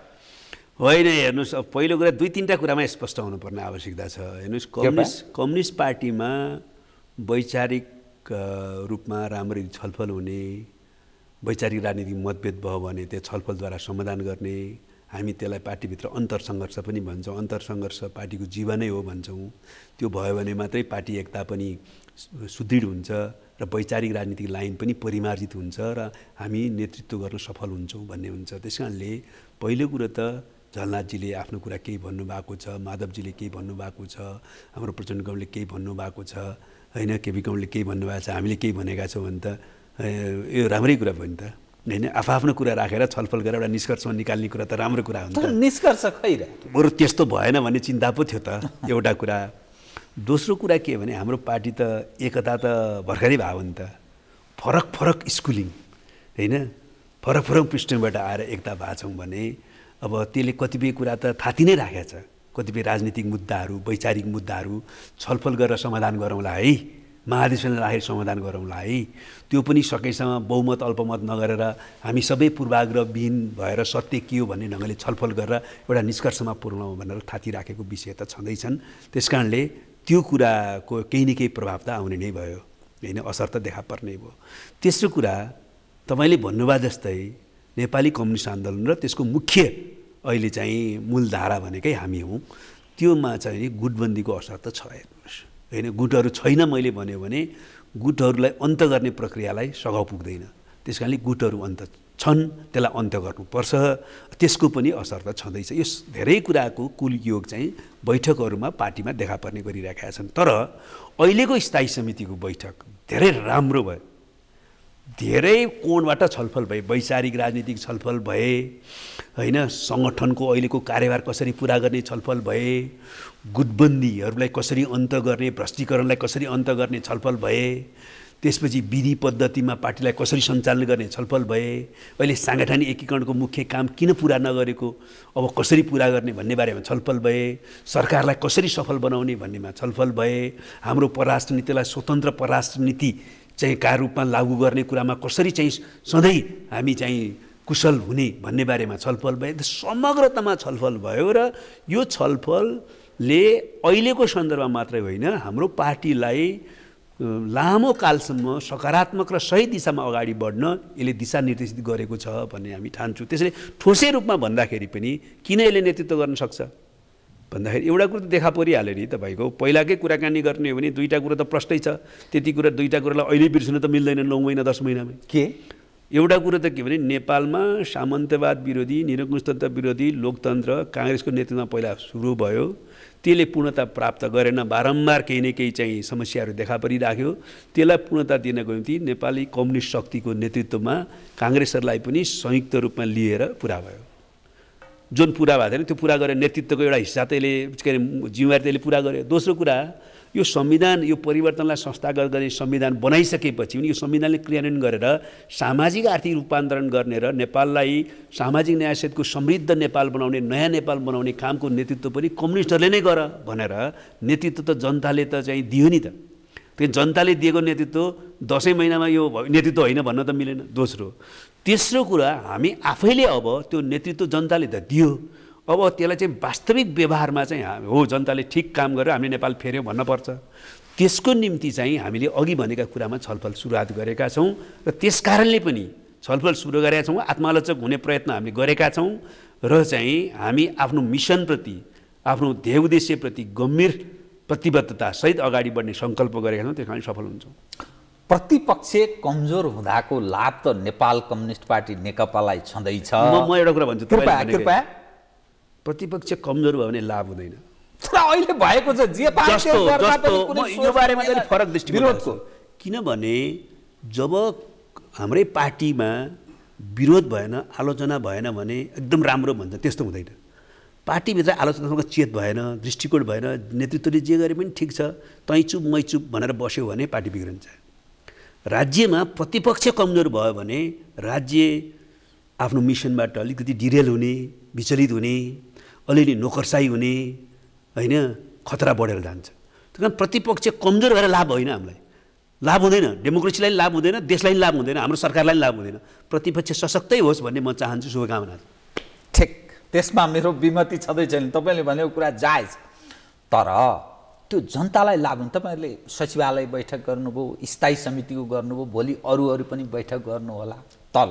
होइन हेर्नुहोस् अब पहिलो कुरा दुई तिनवटा कुरामा स्पष्ट हुनुपर्ने आवश्यकता छ हेर्नुहोस् कम्युनिस्ट कम्युनिस्ट पार्टीमा वैचारिक रूपमा राम्ररी छलफल हुने वैचारिक राजनीति मतभेद भयो भने त्यो छलफलद्वारा समाधान गर्ने हामी त्यसलाई पार्टीभित्र अन्तरसङ्घर्ष पनि भन्छौँ अन्तरसङ्घर्ष पार्टीको जीवनै हो भन्छौँ त्यो भयो भने मात्रै पार्टी एकता पनि सुदृढ हुन्छ र वैचारिक राजनीतिक लाइन पनि परिमार्जित हुन्छ र हामी नेतृत्व गर्न सफल हुन्छौँ भन्ने हुन्छ त्यस कारणले पहिलो कुरो त झलनाथजीले आफ्नो कुरा केही भन्नुभएको छ माधवजीले केही भन्नुभएको छ हाम्रो प्रचण्ड गाउँले केही भन्नुभएको छ होइन केपी गाउँले केही भन्नुभएको छ हामीले केही भनेका छौँ भने त यो राम्रै कुरा भयो नि त होइन आफ्नो कुरा राखेर छलफल गरेर एउटा निष्कर्षमा निकाल्ने कुरा त राम्रो कुरा हुन्छ निष्कर्ष खै बरु त्यस्तो भएन भन्ने चिन्ता पो थियो त एउटा कुरा दोस्रो कुरा के भने हाम्रो पार्टी त एकता त भर्खरै भयो भने त फरक फरक स्कुलिङ होइन फरक फरक पृष्ठबाट आएर एकता भएको छौँ भने अब त्यसले कतिपय कुरा त थाती नै राखेको छ कतिपय राजनीतिक मुद्दाहरू वैचारिक मुद्दाहरू छलफल गरेर समाधान गरौँला है महाधिवेशनलाई राखेर समाधान गरौँला है त्यो पनि सकेसम्म बहुमत अल्पमत नगरेर हामी सबै पूर्वाग्रहविहीन भएर सत्य के हो भन्ने ढङ्गले छलफल गरेर एउटा निष्कर्षमा पुर्याउँ भनेर थाति राखेको विषय त छँदैछन् त्यस कारणले त्यो कुराको केही न केही प्रभाव त आउने नै भयो होइन असर त देखा पर्ने भयो तेस्रो कुरा तपाईँले भन्नुभयो जस्तै नेपाली कम्युनिस्ट आन्दोलन र त्यसको मुख्य अहिले चाहिँ मूलधारा भनेकै हामी हौँ त्योमा चाहिँ गुटबन्दीको असर त छ हेर्नुहोस् होइन गुटहरू छैन मैले भन्यो भने गुटहरूलाई अन्त गर्ने प्रक्रियालाई सघाउ पुग्दैन त्यस कारणले गुटहरू अन्त छन् त्यसलाई अन्त्य गर्नुपर्छ त्यसको पनि असर त छँदैछ यस धेरै कुराको कुल योग चाहिँ बैठकहरूमा पार्टीमा देखा पर्ने गरिरहेका छन् तर अहिलेको स्थायी समितिको बैठक धेरै राम्रो भयो धेरै कोणबाट छलफल भए वैचारिक राजनीतिक छलफल भए होइन सङ्गठनको अहिलेको कार्यभार कसरी पुरा गर्ने छलफल भए गुटबन्दीहरूलाई कसरी अन्त गर्ने भ्रष्टीकरणलाई कसरी अन्त गर्ने छलफल भए त्यसपछि विधि पद्धतिमा पार्टीलाई कसरी सञ्चालन गर्ने छलफल भए अहिले साङ्गठनिक एकीकरणको मुख्य काम किन पुरा नगरेको अब कसरी पुरा गर्ने भन्ने बारेमा छलफल भए सरकारलाई कसरी सफल बनाउने भन्नेमा छलफल भए हाम्रो परराष्ट्र नीतिलाई स्वतन्त्र पराष्ट्र नीति चाहिँ का रूपमा लागू गर्ने कुरामा कसरी चाहिँ सधैँ हामी चाहिँ कुशल हुने भन्ने बारेमा छलफल भयो समग्रतामा छलफल भयो र यो छलफलले अहिलेको सन्दर्भमा मात्रै होइन हाम्रो पार्टीलाई लामो कालसम्म सकारात्मक र सही दिशामा अगाडि बढ्न यसले दिशा निर्देशित गरेको छ भन्ने हामी ठान्छौँ त्यसैले ठोसै रूपमा भन्दाखेरि पनि किन यसले नेतृत्व गर्न सक्छ भन्दाखेरि एउटा कुरो त देखा परिहाल्यो नि तपाईँको पहिलाकै कुराकानी गर्ने हो भने दुईवटा कुरो त प्रष्टै छ त्यति कुरा दुईवटा कुरालाई अहिले बिर्सनु त मिल्दैन नौ महिना दस महिनामा के एउटा कुरो त के भने नेपालमा सामन्तवाद विरोधी निरङ्कुशतन्त्र विरोधी लोकतन्त्र काङ्ग्रेसको नेतृत्वमा पहिला सुरु भयो त्यसले पूर्णता प्राप्त गरेन बारम्बार केही न केही चाहिँ समस्याहरू देखा परिराख्यो त्यसलाई पूर्णता दिनको निम्ति नेपाली कम्युनिस्ट शक्तिको नेतृत्वमा काङ्ग्रेसहरूलाई पनि संयुक्त रूपमा लिएर पुरा भयो जुन पुरा भएको थिएन त्यो पुरा गरेर नेतृत्वको एउटा हिस्सा त्यसले के अरे जिम्मेवारी त्यसले पुरा गर्यो दोस्रो कुरा यो संविधान यो परिवर्तनलाई संस्थागत गर्ने संविधान बनाइसकेपछि पनि यो संविधानले क्रियान्वयन गरेर सामाजिक आर्थिक रूपान्तरण गर्ने र नेपाललाई सामाजिक न्याय सहितको समृद्ध नेपाल बनाउने नयाँ नेपाल बनाउने कामको नेतृत्व पनि कम्युनिस्टहरूले नै गर भनेर नेतृत्व त जनताले त चाहिँ दियो नि त त्यो जनताले दिएको नेतृत्व दसैँ महिनामा यो नेतृत्व होइन भन्न त मिलेन दोस्रो तेस्रो कुरा हामी आफैले अब त्यो नेतृत्व जनताले त दियो अब त्यसलाई चाहिँ वास्तविक व्यवहारमा चाहिँ हो जनताले ठिक काम गर्यो हामीले नेपाल फेऱ्यौँ भन्नपर्छ त्यसको निम्ति चाहिँ हामीले अघि भनेका कुरामा छलफल सुरुवात गरेका छौँ र त्यस कारणले पनि छलफल सुरु गरेका छौँ आत्मालोचक हुने प्रयत्न हामीले गरेका छौँ र चाहिँ हामी आफ्नो मिसनप्रति आफ्नो उद्देश्यप्रति गम्भीर प्रतिबद्धतासहित अगाडि बढ्ने सङ्कल्प गरेका छौँ त्यस कारण सफल हुन्छौँ प्रतिपक्ष कमजोर हुँदाको लाभ त नेपाल कम्युनिस्ट पार्टी नेकपालाई छँदैछ म एउटा कुरा भन्छु कृपया प्रतिपक्ष कमजोर भयो भने लाभ हुँदैन अहिले भएको छ जे यो बारेमा फरक दृष्टि विरोधको किनभने जब हाम्रै पार्टीमा विरोध भएन आलोचना भएन भने एकदम राम्रो भन्छ त्यस्तो हुँदैन पार्टीभित्र आलोचनासँग चेत भएन दृष्टिकोण भएन नेतृत्वले जे गरे पनि ठिक छ तैँ चुप मै चुप भनेर बस्यो भने पार्टी बिग्रिन्छ राज्यमा प्रतिपक्ष कमजोर भयो भने राज्य आफ्नो मिसनबाट अलिकति डिरेल हुने विचलित हुने अलिअलि नोकरसाई हुने होइन खतरा बढेर जान्छ त्यस कारण प्रतिपक्ष कमजोर भएर लाभ होइन हामीलाई लाभ हुँदैन डेमोक्रेसीलाई लाभ हुँदैन देशलाई पनि लाभ हुँदैन हाम्रो सरकारलाई पनि लाभ हुँदैन प्रतिपक्ष सशक्तै होस् भन्ने म चाहन्छु शुभकामना ठिक त्यसमा मेरो विमति छँदै छैन तपाईँले भनेको कुरा जायज तर त्यो जनतालाई लाभ हुन्छ तपाईँहरूले सचिवालय बैठक गर्नुभयो स्थायी समितिको गर्नुभयो भोलि अरू अरू पनि बैठक गर्नुहोला तल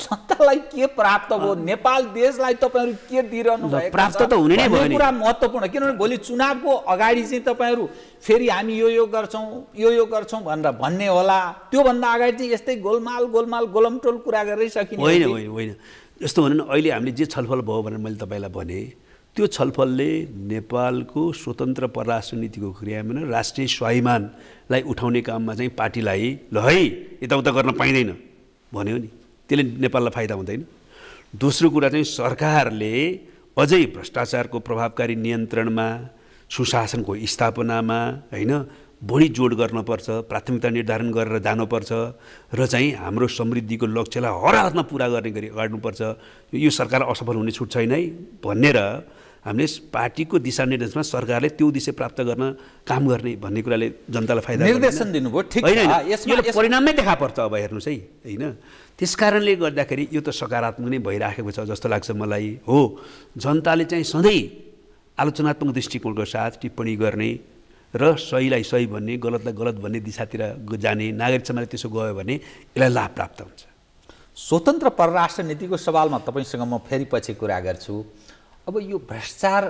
जनतालाई के प्राप्त भयो नेपाल देशलाई तपाईँहरू के दिइरहनु भएको प्राप्त त हुने नै भयो कुरा महत्त्वपूर्ण किनभने भोलि चुनावको अगाडि चाहिँ तपाईँहरू फेरि हामी यो यो गर्छौँ यो यो गर्छौँ भनेर भन्ने होला त्योभन्दा अगाडि चाहिँ यस्तै गोलमाल गोलमाल गोलमटोल कुरा गरेरै सकिने होइन होइन होइन यस्तो भने अहिले हामीले जे छलफल भयो भनेर मैले तपाईँलाई भने त्यो छलफलले नेपालको स्वतन्त्र परराष्ट्र नीतिको क्रियामा राष्ट्रिय स्वाभिमानलाई उठाउने काममा चाहिँ पार्टीलाई ल है यताउता गर्न पाइँदैन भन्यो नि त्यसले नेपाललाई फाइदा हुँदैन दोस्रो कुरा चाहिँ सरकारले अझै भ्रष्टाचारको प्रभावकारी नियन्त्रणमा सुशासनको स्थापनामा होइन बढी जोड गर्नुपर्छ प्राथमिकता निर्धारण गरेर जानुपर्छ र चाहिँ हाम्रो समृद्धिको लक्ष्यलाई हर हातमा पुरा गर्ने गरी पर्छ यो सरकार असफल हुने छुट छैन है भनेर हामीले पार्टीको दिशानिर्देशमा सरकारले त्यो दिशा प्राप्त गर्न काम गर्ने भन्ने कुराले जनतालाई फाइदा निर्देशन दिनुभयो ठिक होइन परिणाममै देखा पर्छ अब हेर्नुहोस् है होइन त्यस कारणले गर्दाखेरि यो त सकारात्मक नै भइराखेको छ जस्तो लाग्छ मलाई हो जनताले चाहिँ सधैँ आलोचनात्मक दृष्टिकोणको साथ टिप्पणी गर्ने र सहीलाई सही भन्ने गलतलाई गलत भन्ने दिशातिर जाने नागरिक समाजले त्यसो गयो भने यसलाई लाभ प्राप्त हुन्छ स्वतन्त्र परराष्ट्र नीतिको सवालमा तपाईँसँग म फेरि पछि कुरा गर्छु अब यो भ्रष्टाचार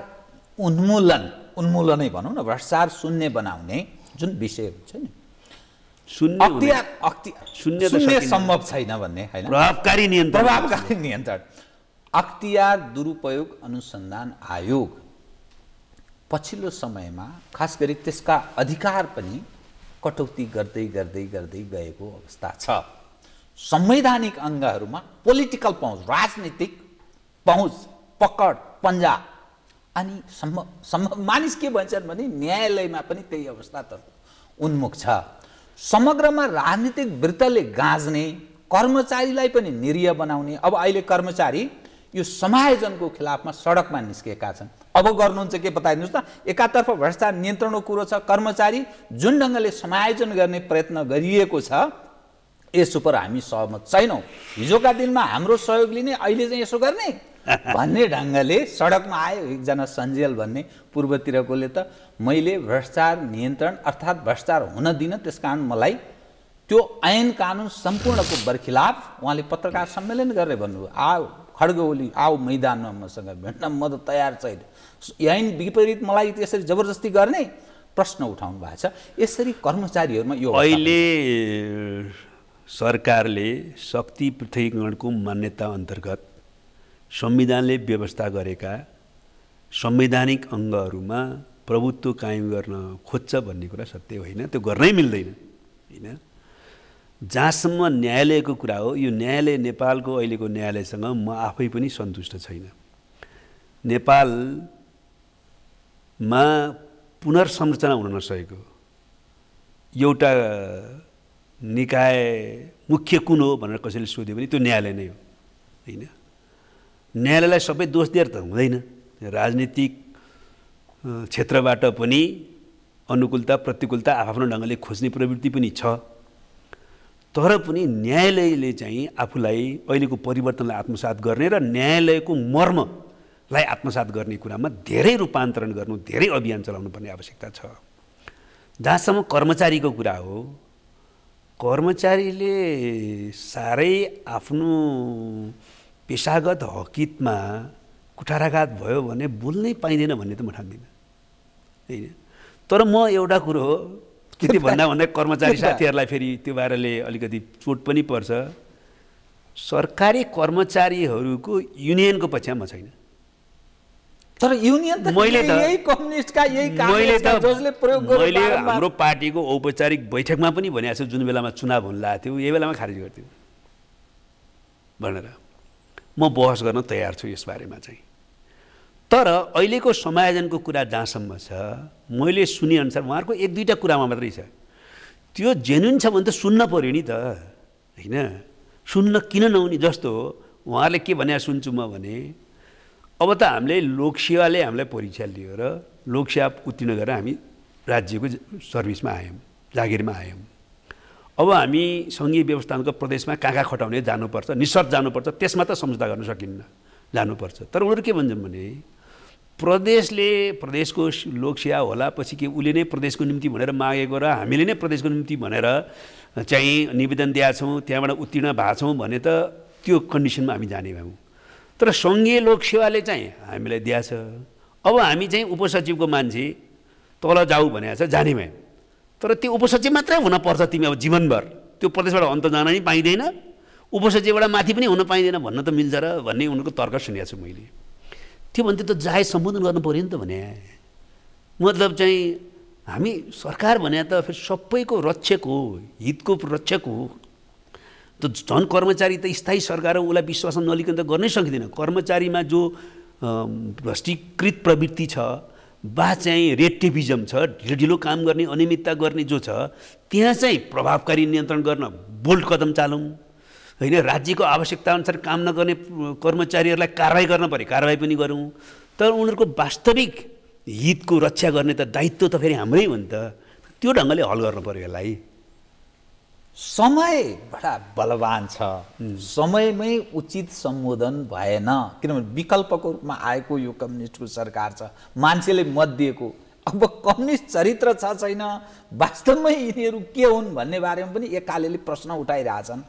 उन्मूलन उन्मूलनै भनौँ न भ्रष्टाचार शून्य बनाउने जुन विषय हुन्छ नि शून्य सम्भव छैन भन्ने होइन प्रभावकारी नियन्त्रण प्रभावकारी नियन्त्रण अख्तियार दुरुपयोग अनुसन्धान आयोग पछिल्लो समयमा खास गरी त्यसका अधिकार पनि कटौती गर्दै गर्दै गर्दै गएको अवस्था छ संवैधानिक अङ्गहरूमा पोलिटिकल पहुँच राजनीतिक पहुँच पकड पन्जा अनि सम्भव मानिस के भन्छन् भने न्यायालयमा पनि त्यही अवस्था अवस्थातर्फ उन्मुख छ समग्रमा राजनीतिक वृत्तले गाँझ्ने कर्मचारीलाई पनि निरीह बनाउने अब अहिले कर्मचारी यो समायोजनको खिलाफमा सडकमा निस्केका छन् अब गर्नुहुन्छ के बताइदिनुहोस् त एकातर्फ भ्रष्टाचार नियन्त्रणको कुरो छ कर्मचारी जुन ढङ्गले समायोजन गर्ने प्रयत्न गरिएको छ यस उप हामी सहमत छैनौँ हिजोका दिनमा हाम्रो सहयोग लिने अहिले चाहिँ यसो गर्ने भन्ने ढङ्गले सडकमा आयो एकजना सञ्जेल भन्ने पूर्वतिरकोले त मैले भ्रष्टाचार नियन्त्रण अर्थात् भ्रष्टाचार हुन दिन त्यस कारण मलाई त्यो ऐन कानुन सम्पूर्णको बरखिलाफ उहाँले पत्रकार सम्मेलन गरेर भन्नुभयो आ खड्गौली ओली आऊ मैदानमा मसँग भेट्न म त तयार छैन ऐन विपरीत मलाई त्यसरी जबरजस्ती गर्ने प्रश्न उठाउनु भएको छ यसरी कर्मचारीहरूमा यो अहिले सरकारले शक्ति पृथ्वीकरणको मान्यता अन्तर्गत संविधानले व्यवस्था गरेका संवैधानिक अङ्गहरूमा प्रभुत्व कायम गर्न खोज्छ भन्ने कुरा सत्य होइन त्यो गर्नै मिल्दैन होइन जहाँसम्म न्यायालयको कुरा हो यो न्यायालय नेपालको अहिलेको न्यायालयसँग म आफै पनि सन्तुष्ट छैन नेपालमा पुनर्संरचना हुन नसकेको एउटा निकाय मुख्य कुन हो भनेर कसैले सोध्यो भने त्यो न्यायालय नै हो होइन न्यायालयलाई सबै दोष दिएर त हुँदैन राजनीतिक क्षेत्रबाट पनि अनुकूलता प्रतिकूलता आफ्नो ढङ्गले खोज्ने प्रवृत्ति पनि छ तर पनि न्यायालयले चाहिँ आफूलाई अहिलेको परिवर्तनलाई आत्मसात गर्ने र न्यायालयको मर्मलाई आत्मसात गर्ने कुरामा धेरै रूपान्तरण गर्नु धेरै अभियान चलाउनु पर्ने आवश्यकता छ जहाँसम्म कर्मचारीको कुरा हो कर्मचारीले साह्रै आफ्नो पेसागत हकितमा कुठाराघात भयो भने बोल्नै पाइँदैन भन्ने त म ठान्दिनँ होइन तर म एउटा कुरो हो के भन्दा भन्दा कर्मचारी साथीहरूलाई फेरि त्यो बारेले अलिकति चोट पनि पर्छ सरकारी कर्मचारीहरूको युनियनको पक्षमा म छैन तर युनियन त मैले त मैले त मैले हाम्रो पार्टीको औपचारिक बैठकमा पनि भनेको छु जुन बेलामा चुनाव हुन लागेको थियो यही बेलामा खारेज गर्थ्यो भनेर म बहस गर्न तयार छु यसबारेमा चाहिँ तर अहिलेको समायोजनको कुरा जहाँसम्म छ मैले सुनेअनुसार उहाँहरूको एक दुईवटा कुरामा मात्रै छ त्यो जेन्युन छ भने त सुन्न पऱ्यो नि त होइन सुन्न किन नहुने जस्तो उहाँहरूले के भने सुन्छु म भने अब त हामीले लोकसेवाले हामीलाई परीक्षा लियो र लोकसेवा उत्तीर्ण गरेर हामी राज्यको सर्भिसमा आयौँ जागिरमा आयौँ अब हामी सङ्घीय व्यवस्थापनको प्रदेशमा कहाँ कहाँ खटाउने जानुपर्छ निसर्त जानुपर्छ त्यसमा त सम्झौता गर्न सकिन्न जानुपर्छ तर उनीहरू के भन्छन् भने प्रदेशले प्रदेशको लोकसेवा होला पछि के उसले नै प्रदेशको निम्ति भनेर मागेको र हामीले नै प्रदेशको निम्ति भनेर चाहिँ निवेदन दिएका छौँ त्यहाँबाट उत्तीर्ण भएको छौँ भने त त्यो कन्डिसनमा हामी जाने भयौँ तर सङ्घीय लोकसेवाले चाहिँ हामीलाई दिएछ अब हामी चाहिँ उपसचिवको मान्छे तल जाऊ भनेको छ जाने भयौँ तर त्यो उपसचिव मात्रै हुन पर्छ तिमी अब जीवनभर त्यो प्रदेशबाट अन्त जान नै पाइँदैन उपसचिवबाट माथि पनि हुन पाइँदैन भन्न त मिल्छ र भन्ने उनको तर्क सुनेको छु मैले त्यो भन्दा त जाहे सम्बोधन गर्नु पऱ्यो नि त भने मतलब चाहिँ हामी सरकार भने त फेरि सबैको रक्षक हो हितको रक्षक हो त झन् कर्मचारी त स्थायी सरकार हो उसलाई विश्वास नलिकन त गर्नै सकिँदैन कर्मचारीमा जो भ्रष्टीकृत प्रवृत्ति छ वा चाहिँ रेटिभिजम छ ढिलो ढिलो काम गर्ने अनियमितता गर्ने जो छ त्यहाँ चाहिँ प्रभावकारी नियन्त्रण गर्न बोल्ड कदम चालौँ होइन राज्यको आवश्यकता अनुसार काम नगर्ने कर्मचारीहरूलाई कारवाही गर्न पऱ्यो कारवाही पनि गरौँ तर उनीहरूको वास्तविक हितको रक्षा गर्ने त दायित्व त फेरि हाम्रै हो नि त त्यो ढङ्गले हल गर्नु पऱ्यो यसलाई समय बडा बलवान छ समयमै उचित सम्बोधन भएन किनभने विकल्पको रूपमा आएको यो कम्युनिस्टको सरकार छ मान्छेले मत दिएको अब कम्युनिस्ट चरित्र छ छैन वास्तवमै यिनीहरू के हुन् भन्ने बारेमा पनि एकाले प्रश्न उठाइरहेछन्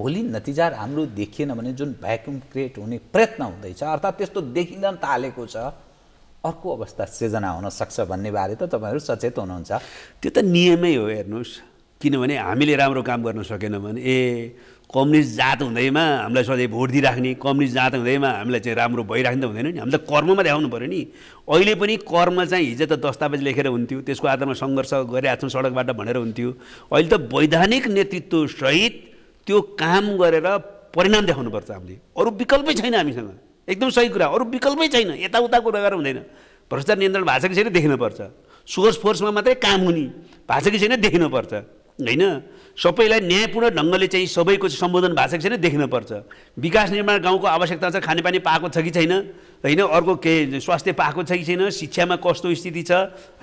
भोलि नतिजा राम्रो देखिएन भने जुन भ्याकुम क्रिएट हुने प्रयत्न हुँदैछ अर्थात् त्यस्तो देखिन थालेको छ अर्को अवस्था सृजना हुनसक्छ भन्ने बारे त तपाईँहरू सचेत हुनुहुन्छ त्यो त नियमै हो हेर्नुहोस् किनभने हामीले राम्रो काम गर्न सकेनौँ भने ए कम्युनिस्ट जात हुँदैमा हामीलाई सधैँ भोट दिइराख्ने कम्युनिस्ट जात हुँदैमा हामीलाई चाहिँ राम्रो भइराख्ने त हुँदैन नि हामीलाई कर्ममा देखाउनु पऱ्यो नि अहिले पनि कर्म चाहिँ हिजो त दस्तावेज लेखेर हुन्थ्यो त्यसको आधारमा सङ्घर्ष गरिरहेको छौँ सडकबाट भनेर हुन्थ्यो अहिले त वैधानिक नेतृत्वसहित त्यो काम गरेर परिणाम देखाउनुपर्छ हामीले अरू विकल्पै छैन हामीसँग एकदम सही कुरा अरू विकल्पै छैन यताउता कुरा गरेर हुँदैन भ्रष्टाचार नियन्त्रण भाषाकै छैन देखिनुपर्छ सोर्स फोर्समा मात्रै काम हुने भाषाकै छैन देखिनुपर्छ होइन सबैलाई न्यायपूर्ण ढङ्गले चाहिँ सबैको सम्बोधन भएको छ कि छैन देख्नुपर्छ विकास निर्माण गाउँको आवश्यकता छ खानेपानी पाएको छ कि छैन होइन अर्को के स्वास्थ्य पाएको छ कि छैन शिक्षामा कस्तो स्थिति छ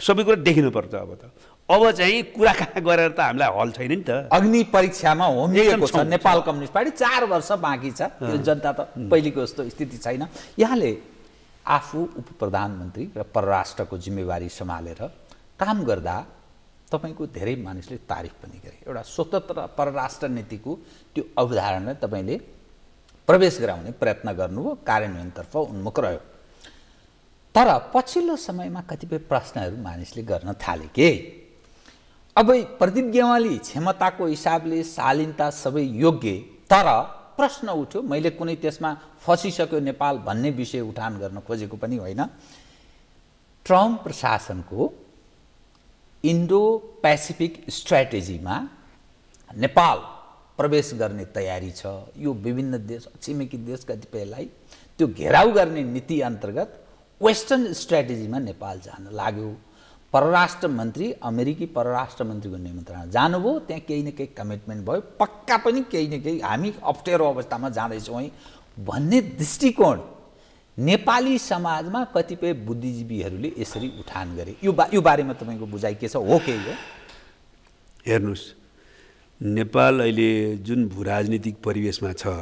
सबै कुरा देख्नुपर्छ अब त अब चाहिँ कुरा कहाँ गरेर त हामीलाई हल छैन नि त अग्नि परीक्षामा होमिएको छ नेपाल कम्युनिस्ट पार्टी चार वर्ष बाँकी छ जनता त पहिलेको जस्तो स्थिति छैन यहाँले आफू उप प्रधानमन्त्री र परराष्ट्रको जिम्मेवारी सम्हालेर काम गर्दा तपाईँको धेरै मानिसले तारिफ पनि गरे एउटा स्वतन्त्र परराष्ट्र नीतिको त्यो अवधारणा तपाईँले प्रवेश गराउने प्रयत्न गर्नुभयो कार्यान्वयनतर्फ उन्मुख रह्यो तर पछिल्लो समयमा कतिपय प्रश्नहरू मानिसले गर्न थाले के अब प्रदीप गेवाली क्षमताको हिसाबले शालीनता सबै योग्य तर प्रश्न उठ्यो मैले कुनै त्यसमा फसिसक्यो नेपाल भन्ने विषय उठान गर्न खोजेको पनि होइन ट्रम्प प्रशासनको इन्डो पेसिफिक स्ट्राटेजीमा नेपाल प्रवेश गर्ने तयारी छ यो विभिन्न देश छिमेकी देश कतिपयलाई त्यो घेराउ गर्ने नीति अन्तर्गत वेस्टर्न स्ट्राटेजीमा नेपाल जान लाग्यो परराष्ट्र मन्त्री अमेरिकी परराष्ट्र मन्त्रीको निमन्त्रणा जानुभयो त्यहाँ केही न केही कमिटमेन्ट भयो पक्का पनि केही न केही हामी अप्ठ्यारो अवस्थामा जाँदैछौँ है भन्ने दृष्टिकोण नेपाली समाजमा कतिपय बुद्धिजीवीहरूले यसरी उठान गरे यो बा यो बारेमा तपाईँको बुझाइ के छ हो के यो हेर्नुहोस् नेपाल अहिले जुन भूराजनीतिक परिवेशमा छ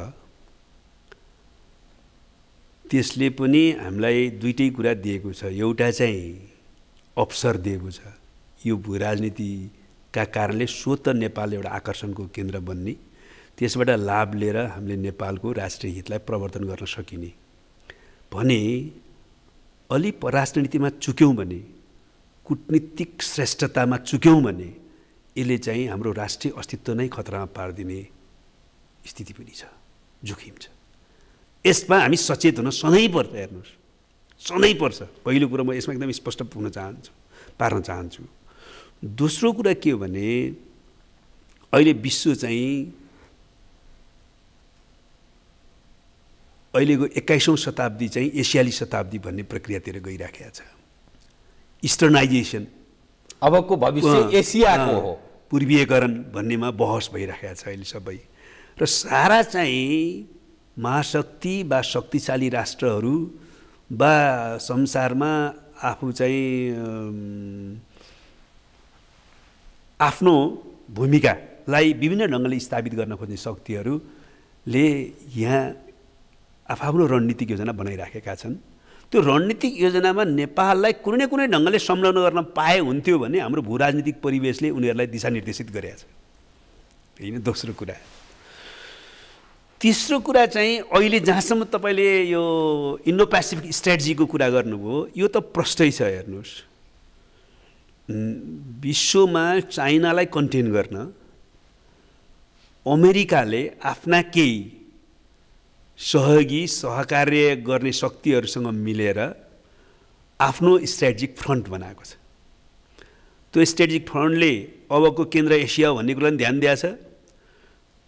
त्यसले पनि हामीलाई दुइटै कुरा दिएको छ एउटा चाहिँ अवसर दिएको छ यो भूराजनीतिका कारणले स्वत नेपाल एउटा आकर्षणको केन्द्र बन्ने त्यसबाट लाभ लिएर हामीले नेपालको राष्ट्रिय हितलाई प्रवर्तन गर्न सकिने भने अलि राजनीतिमा चुक्यौँ भने कुटनीतिक श्रेष्ठतामा चुक्यौँ भने यसले चाहिँ हाम्रो राष्ट्रिय अस्तित्व नै खतरामा पारिदिने स्थिति पनि छ जोखिम छ यसमा हामी सचेत हुन सधैँ पर्छ हेर्नुहोस् सधैँ पर्छ पहिलो कुरो म यसमा एकदम स्पष्ट पुग्न चाहन्छु पार्न चाहन्छु दोस्रो कुरा के हो भने अहिले विश्व चाहिँ अहिलेको एक्काइसौँ शताब्दी चाहिँ एसियाली शताब्दी भन्ने प्रक्रियातिर गइराखेको छ इस्टर्नाइजेसन अबको भविष्य एसियाको हो पूर्वीयकरण भन्नेमा बहस भइराखेको छ अहिले सबै र सारा चाहिँ महाशक्ति वा शक्तिशाली राष्ट्रहरू वा संसारमा आफू चाहिँ आफ्नो भूमिकालाई विभिन्न ढङ्गले स्थापित गर्न खोज्ने शक्तिहरूले यहाँ आफ्नो रणनीतिक योजना बनाइराखेका छन् त्यो रणनीतिक योजनामा नेपाललाई कुनै न कुनै ढङ्गले संलग्न गर्न पाए हुन्थ्यो भने हाम्रो भू राजनीतिक परिवेशले उनीहरूलाई दिशानिर्देशित गरेका छ होइन दोस्रो कुरा तेस्रो कुरा चाहिँ अहिले जहाँसम्म तपाईँले यो इन्डो पेसिफिक स्ट्राटेजीको कुरा गर्नुभयो यो त प्रष्टै छ हेर्नुहोस् विश्वमा चाइनालाई कन्टेन गर्न अमेरिकाले आफ्ना केही सहयोगी सहकार्य गर्ने शक्तिहरूसँग मिलेर आफ्नो स्ट्रेटेजिक फ्रन्ट बनाएको छ त्यो स्ट्रेटेजिक फ्रन्टले अबको केन्द्र एसिया भन्ने कुरालाई पनि ध्यान दिएछ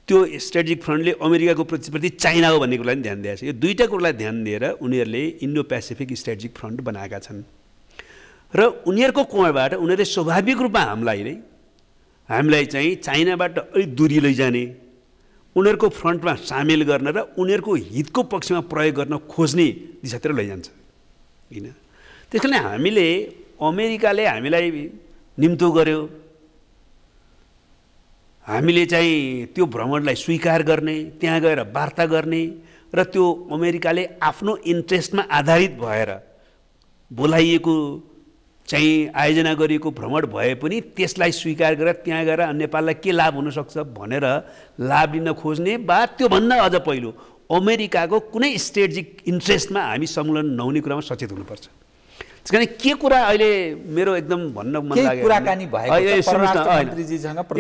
त्यो स्ट्रेटेजिक फ्रन्टले अमेरिकाको प्रतिप्रति चाइना हो भन्ने कुरालाई पनि ध्यान दिएछ यो दुईवटा कुरालाई ध्यान दिएर उनीहरूले इन्डो पेसिफिक स्ट्रेटेजिक फ्रन्ट बनाएका छन् र उनीहरूको कोणबाट उनीहरूले स्वाभाविक रूपमा हामीलाई नै हामीलाई चाहिँ चाइनाबाट अलिक दुरी लैजाने उनीहरूको फ्रन्टमा सामेल गर्न र उनीहरूको हितको पक्षमा प्रयोग गर्न खोज्ने दिशातिर लैजान्छ होइन त्यस कारण हामीले अमेरिकाले हामीलाई निम्तो गर्यो हामीले चाहिँ त्यो भ्रमणलाई स्वीकार गर्ने त्यहाँ गएर वार्ता गर्ने र त्यो अमेरिकाले आफ्नो इन्ट्रेस्टमा आधारित भएर बोलाइएको चाहिँ आयोजना गरिएको भ्रमण भए पनि त्यसलाई स्वीकार गरेर त्यहाँ गएर नेपाललाई के लाभ हुनसक्छ भनेर लाभ लिन खोज्ने वा त्योभन्दा अझ पहिलो अमेरिकाको कुनै स्ट्रेटेजिक इन्ट्रेस्टमा हामी संलग्न नहुने कुरामा सचेत हुनुपर्छ त्यस कारण के कुरा अहिले मेरो एकदम भन्न मन लाग्यो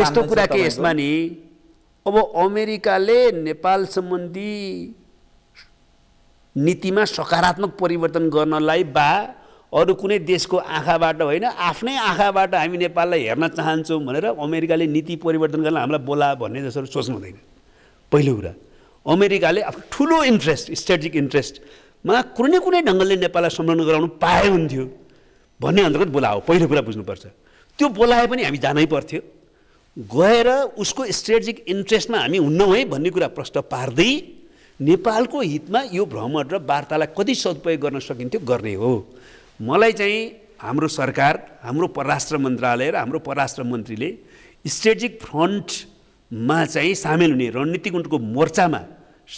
यस्तो कुरा के यसमा नि अब अमेरिकाले नेपाल सम्बन्धी नीतिमा सकारात्मक परिवर्तन गर्नलाई बा अरू कुनै देशको आँखाबाट होइन आफ्नै आँखाबाट हामी नेपाललाई हेर्न चाहन्छौँ भनेर अमेरिकाले नीति परिवर्तन गर्न हामीलाई बोला भन्ने जसरी सोच्नु हुँदैन पहिलो कुरा अमेरिकाले आफ्नो ठुलो इन्ट्रेस्ट स्ट्रेटेजिक इन्ट्रेस्टमा कुनै कुनै ढङ्गले नेपाललाई सम्मान गराउनु पाए हुन्थ्यो भन्ने अन्तर्गत बोलाओ पहिलो कुरा बुझ्नुपर्छ त्यो बोलाए पनि हामी जानै पर्थ्यो गएर उसको स्ट्रेटेजिक इन्ट्रेस्टमा हामी हुन्नौँ है भन्ने कुरा प्रश्न पार्दै नेपालको हितमा यो भ्रमण र वार्तालाई कति सदुपयोग गर्न सकिन्थ्यो गर्ने हो मलाई चाहिँ हाम्रो सरकार हाम्रो परराष्ट्र मन्त्रालय र हाम्रो परराष्ट्र मन्त्रीले स्ट्रेटेजिक फ्रन्टमा चाहिँ सामेल हुने रणनीतिक उनको मोर्चामा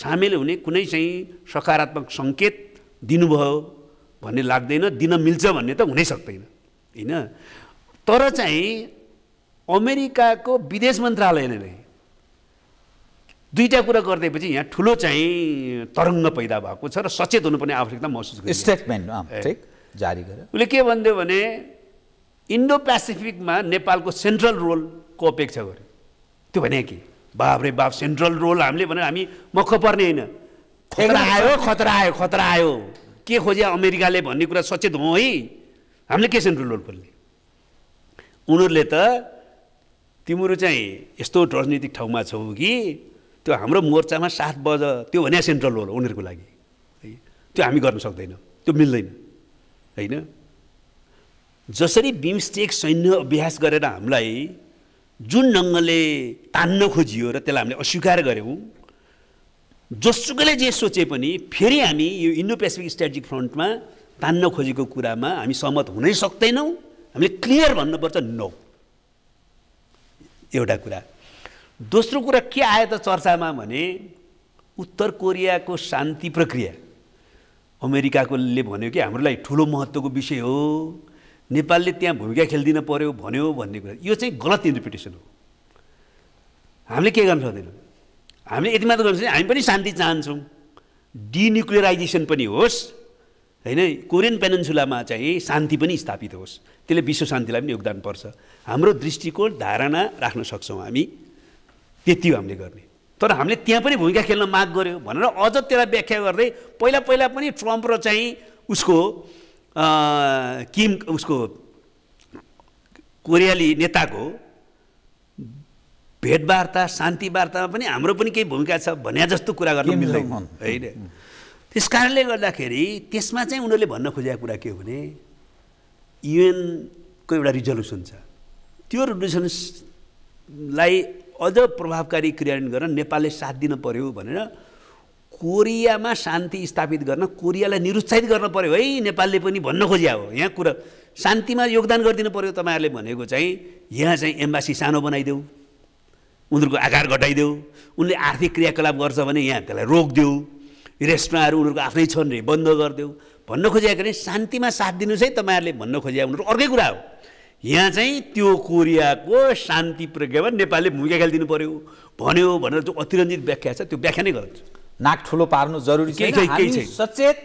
सामेल हुने कुनै चाहिँ सकारात्मक सङ्केत दिनुभयो भन्ने लाग्दैन दिन मिल्छ भन्ने त हुनै सक्दैन होइन तर चाहिँ अमेरिकाको विदेश मन्त्रालयले नै दुईवटा कुरा गर्दैपछि यहाँ ठुलो चाहिँ तरङ्ग पैदा भएको छ र सचेत हुनुपर्ने आवश्यकता महसुस गर्छ स्टेटमेन्ट जारी गर्यो उसले के भनिदियो भने इन्डो पेसिफिकमा नेपालको सेन्ट्रल रोलको अपेक्षा गर्यो त्यो भने कि बाप रे बाप सेन्ट्रल रोल हामीले भने हामी मख पर्ने होइन खतरा आयो खतरा आयो खतरा आयो के खोजे अमेरिकाले भन्ने कुरा सचेत हौँ है हामीले के सेन्ट्रल रोल पर्ने उनीहरूले त तिम्रो चाहिँ यस्तो राजनीतिक ठाउँमा छौ कि त्यो हाम्रो मोर्चामा साथ बज त्यो भने सेन्ट्रल रोल उनीहरूको लागि त्यो हामी गर्न सक्दैनौँ त्यो मिल्दैन होइन जसरी बिमस्टेक सैन्य अभ्यास गरेर हामीलाई जुन ढङ्गले तान्न खोजियो र त्यसलाई हामीले अस्वीकार गऱ्यौँ जोसुकैले जे सोचे पनि फेरि हामी यो इन्डो पेसिफिक स्ट्राटेजिक फ्रन्टमा तान्न खोजेको कुरामा हामी सहमत हुनै सक्दैनौँ हामीले क्लियर भन्नुपर्छ नो एउटा कुरा दोस्रो कुरा के आयो त चर्चामा भने उत्तर कोरियाको शान्ति प्रक्रिया अमेरिकाकोले भन्यो कि हाम्रो लागि ठुलो महत्त्वको विषय हो नेपालले त्यहाँ भूमिका खेलिदिन पऱ्यो भन्यो भन्ने कुरा यो चाहिँ गलत इन्टरप्रिटेसन हो हामीले के गर्न सक्दैनौँ हामीले यति मात्र गर्न सक्दैन हामी पनि शान्ति चाहन्छौँ डिन्युक्लियराइजेसन पनि होस् होइन कोरियन पेनन्सुलामा चाहिँ शान्ति पनि स्थापित होस् त्यसले विश्व शान्तिलाई पनि योगदान पर्छ हाम्रो दृष्टिकोण धारणा राख्न सक्छौँ हामी त्यति हो हामीले गर्ने तर हामीले त्यहाँ पनि भूमिका खेल्न माग गर्यो भनेर अझ त्यसलाई व्याख्या गर्दै पहिला पहिला पनि ट्रम्प र चाहिँ उसको किम उसको कोरियाली नेताको भेटवार्ता शान्ति वार्तामा पनि हाम्रो पनि केही भूमिका छ भन्या जस्तो कुरा गर्न मिल्दैन होइन त्यस कारणले गर्दाखेरि त्यसमा चाहिँ उनीहरूले भन्न खोजेको कुरा के हो भने युएनको एउटा रिजोल्युसन छ त्यो रिजोल्युसनलाई अझ प्रभावकारी क्रियान्वयन गर्न नेपालले साथ दिन पर्यो भनेर कोरियामा शान्ति स्थापित गर्न कोरियालाई निरुत्साहित गर्न पर्यो है नेपालले पनि भन्न खोज्या हो यहाँ कुरा शान्तिमा योगदान गरिदिनु पऱ्यो तपाईँहरूले भनेको चाहिँ यहाँ चाहिँ एम्बासी सानो बनाइदेऊ उनीहरूको आकार घटाइदेऊ उनले आर्थिक क्रियाकलाप गर्छ भने यहाँ त्यसलाई रोकिदेऊ रेस्टुराँहरू उनीहरूको आफ्नै छन् रे बन्द गरिदेऊ भन्न खोजेको भने शान्तिमा साथ दिनुहोस् है तपाईँहरूले भन्न खोजेको उनीहरू अर्कै कुरा हो यहाँ चाहिँ त्यो कोरियाको शान्ति प्रज्ञामा नेपालले भूमिका खेलिदिनु पर्यो भन्यो भनेर जो अतिरञ्जित व्याख्या छ त्यो व्याख्या नै गर्छ नाक ठुलो पार्नु जरुरी छ सचेत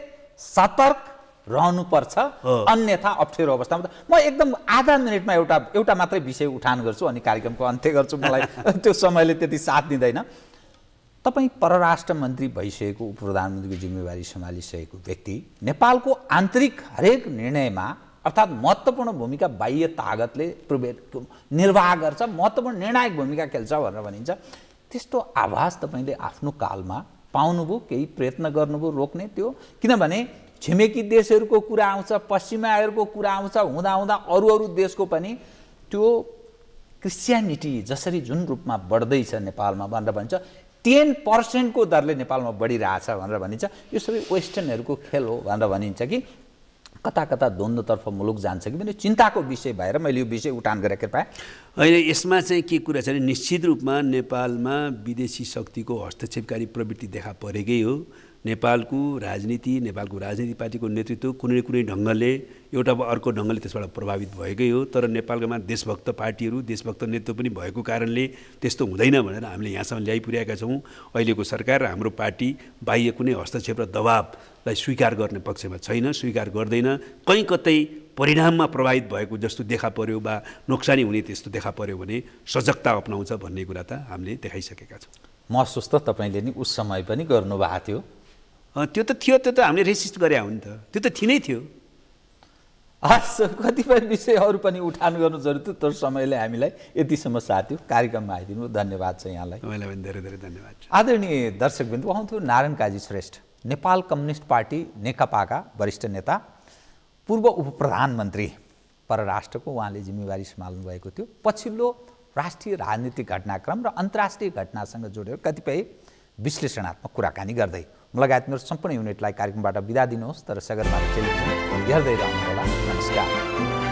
सतर्क रहनुपर्छ अन्यथा अप्ठ्यारो अवस्थामा म एकदम आधा मिनटमा एउटा एउटा मात्रै विषय उठान गर्छु अनि कार्यक्रमको अन्त्य गर्छु मलाई त्यो समयले त्यति साथ दिँदैन तपाईँ परराष्ट्र मन्त्री भइसकेको उप प्रधानमन्त्रीको जिम्मेवारी सम्हालिसकेको व्यक्ति नेपालको आन्तरिक हरेक निर्णयमा अर्थात् महत्त्वपूर्ण भूमिका बाह्य तागतले प्रवेश निर्वाह गर्छ महत्त्वपूर्ण निर्णायक भूमिका खेल्छ भनेर भनिन्छ त्यस्तो आभास तपाईँले आफ्नो कालमा पाउनुभयो केही प्रयत्न गर्नुभयो रोक्ने त्यो किनभने छिमेकी देशहरूको कुरा आउँछ पश्चिमाहरूको कुरा आउँछ हुँदाहुँदा अरू अरू देशको पनि त्यो क्रिस्चियानिटी जसरी जुन रूपमा बढ्दैछ नेपालमा भनेर भनिन्छ टेन पर्सेन्टको दरले नेपालमा बढिरहेछ भनेर भनिन्छ यो सबै वेस्टर्नहरूको खेल हो भनेर भनिन्छ कि कता कता द्वन्द्वतर्फ मुलुक जान्छ कि भने चिन्ताको विषय भएर मैले यो विषय उठान गरेँ कृपया अहिले यसमा चाहिँ के कुरा छ भने निश्चित रूपमा नेपालमा विदेशी शक्तिको हस्तक्षेपकारी प्रवृत्ति देखा परेकै हो नेपालको राजनीति नेपालको राजनीति पार्टीको नेतृत्व कुनै न कुनै ढङ्गले एउटा वा अर्को ढङ्गले त्यसबाट प्रभावित भएकै हो तर नेपालकोमा देशभक्त पार्टीहरू देशभक्त नेतृत्व पनि भएको कारणले त्यस्तो हुँदैन भनेर हामीले यहाँसम्म ल्याइ पुर्याएका छौँ अहिलेको सरकार र हाम्रो पार्टी बाह्य कुनै हस्तक्षेप र दबाबलाई स्वीकार गर्ने पक्षमा छैन स्वीकार गर्दैन कहीँ कतै परिणाममा प्रभावित भएको जस्तो देखा पर्यो वा नोक्सानी हुने त्यस्तो देखा पर्यो भने सजगता अप्नाउँछ भन्ने कुरा त हामीले देखाइसकेका छौँ महसुस त तपाईँले नि उस समय पनि गर्नुभएको थियो त्यो त थियो त्यो त हामीले रेसिस्ट गरे हो नि त त्यो त थिनै थियो हस् कतिपय विषयहरू पनि उठान गर्नु जरुरी थियो तर समयले हामीलाई यतिसम्म साथ्यो कार्यक्रममा आइदिनु धन्यवाद छ यहाँलाई धेरै धेरै धन्यवाद आदरणीय दर्शकबिन्दु आउँथ्यो नारायण काजी श्रेष्ठ नेपाल कम्युनिस्ट पार्टी नेकपाका वरिष्ठ नेता पूर्व उप प्रधानमन्त्री परराष्ट्रको उहाँले जिम्मेवारी सम्हाल्नु भएको थियो पछिल्लो राष्ट्रिय राजनीतिक घटनाक्रम र अन्तर्राष्ट्रिय घटनासँग जोडेर कतिपय विश्लेषणात्मक कुराकानी गर्दै लगायत मेरो सम्पूर्ण युनिटलाई कार्यक्रमबाट बिदा दिनुहोस् तर सगरबाट टेलिभिजन हेर्दै रहनुहोला नमस्कार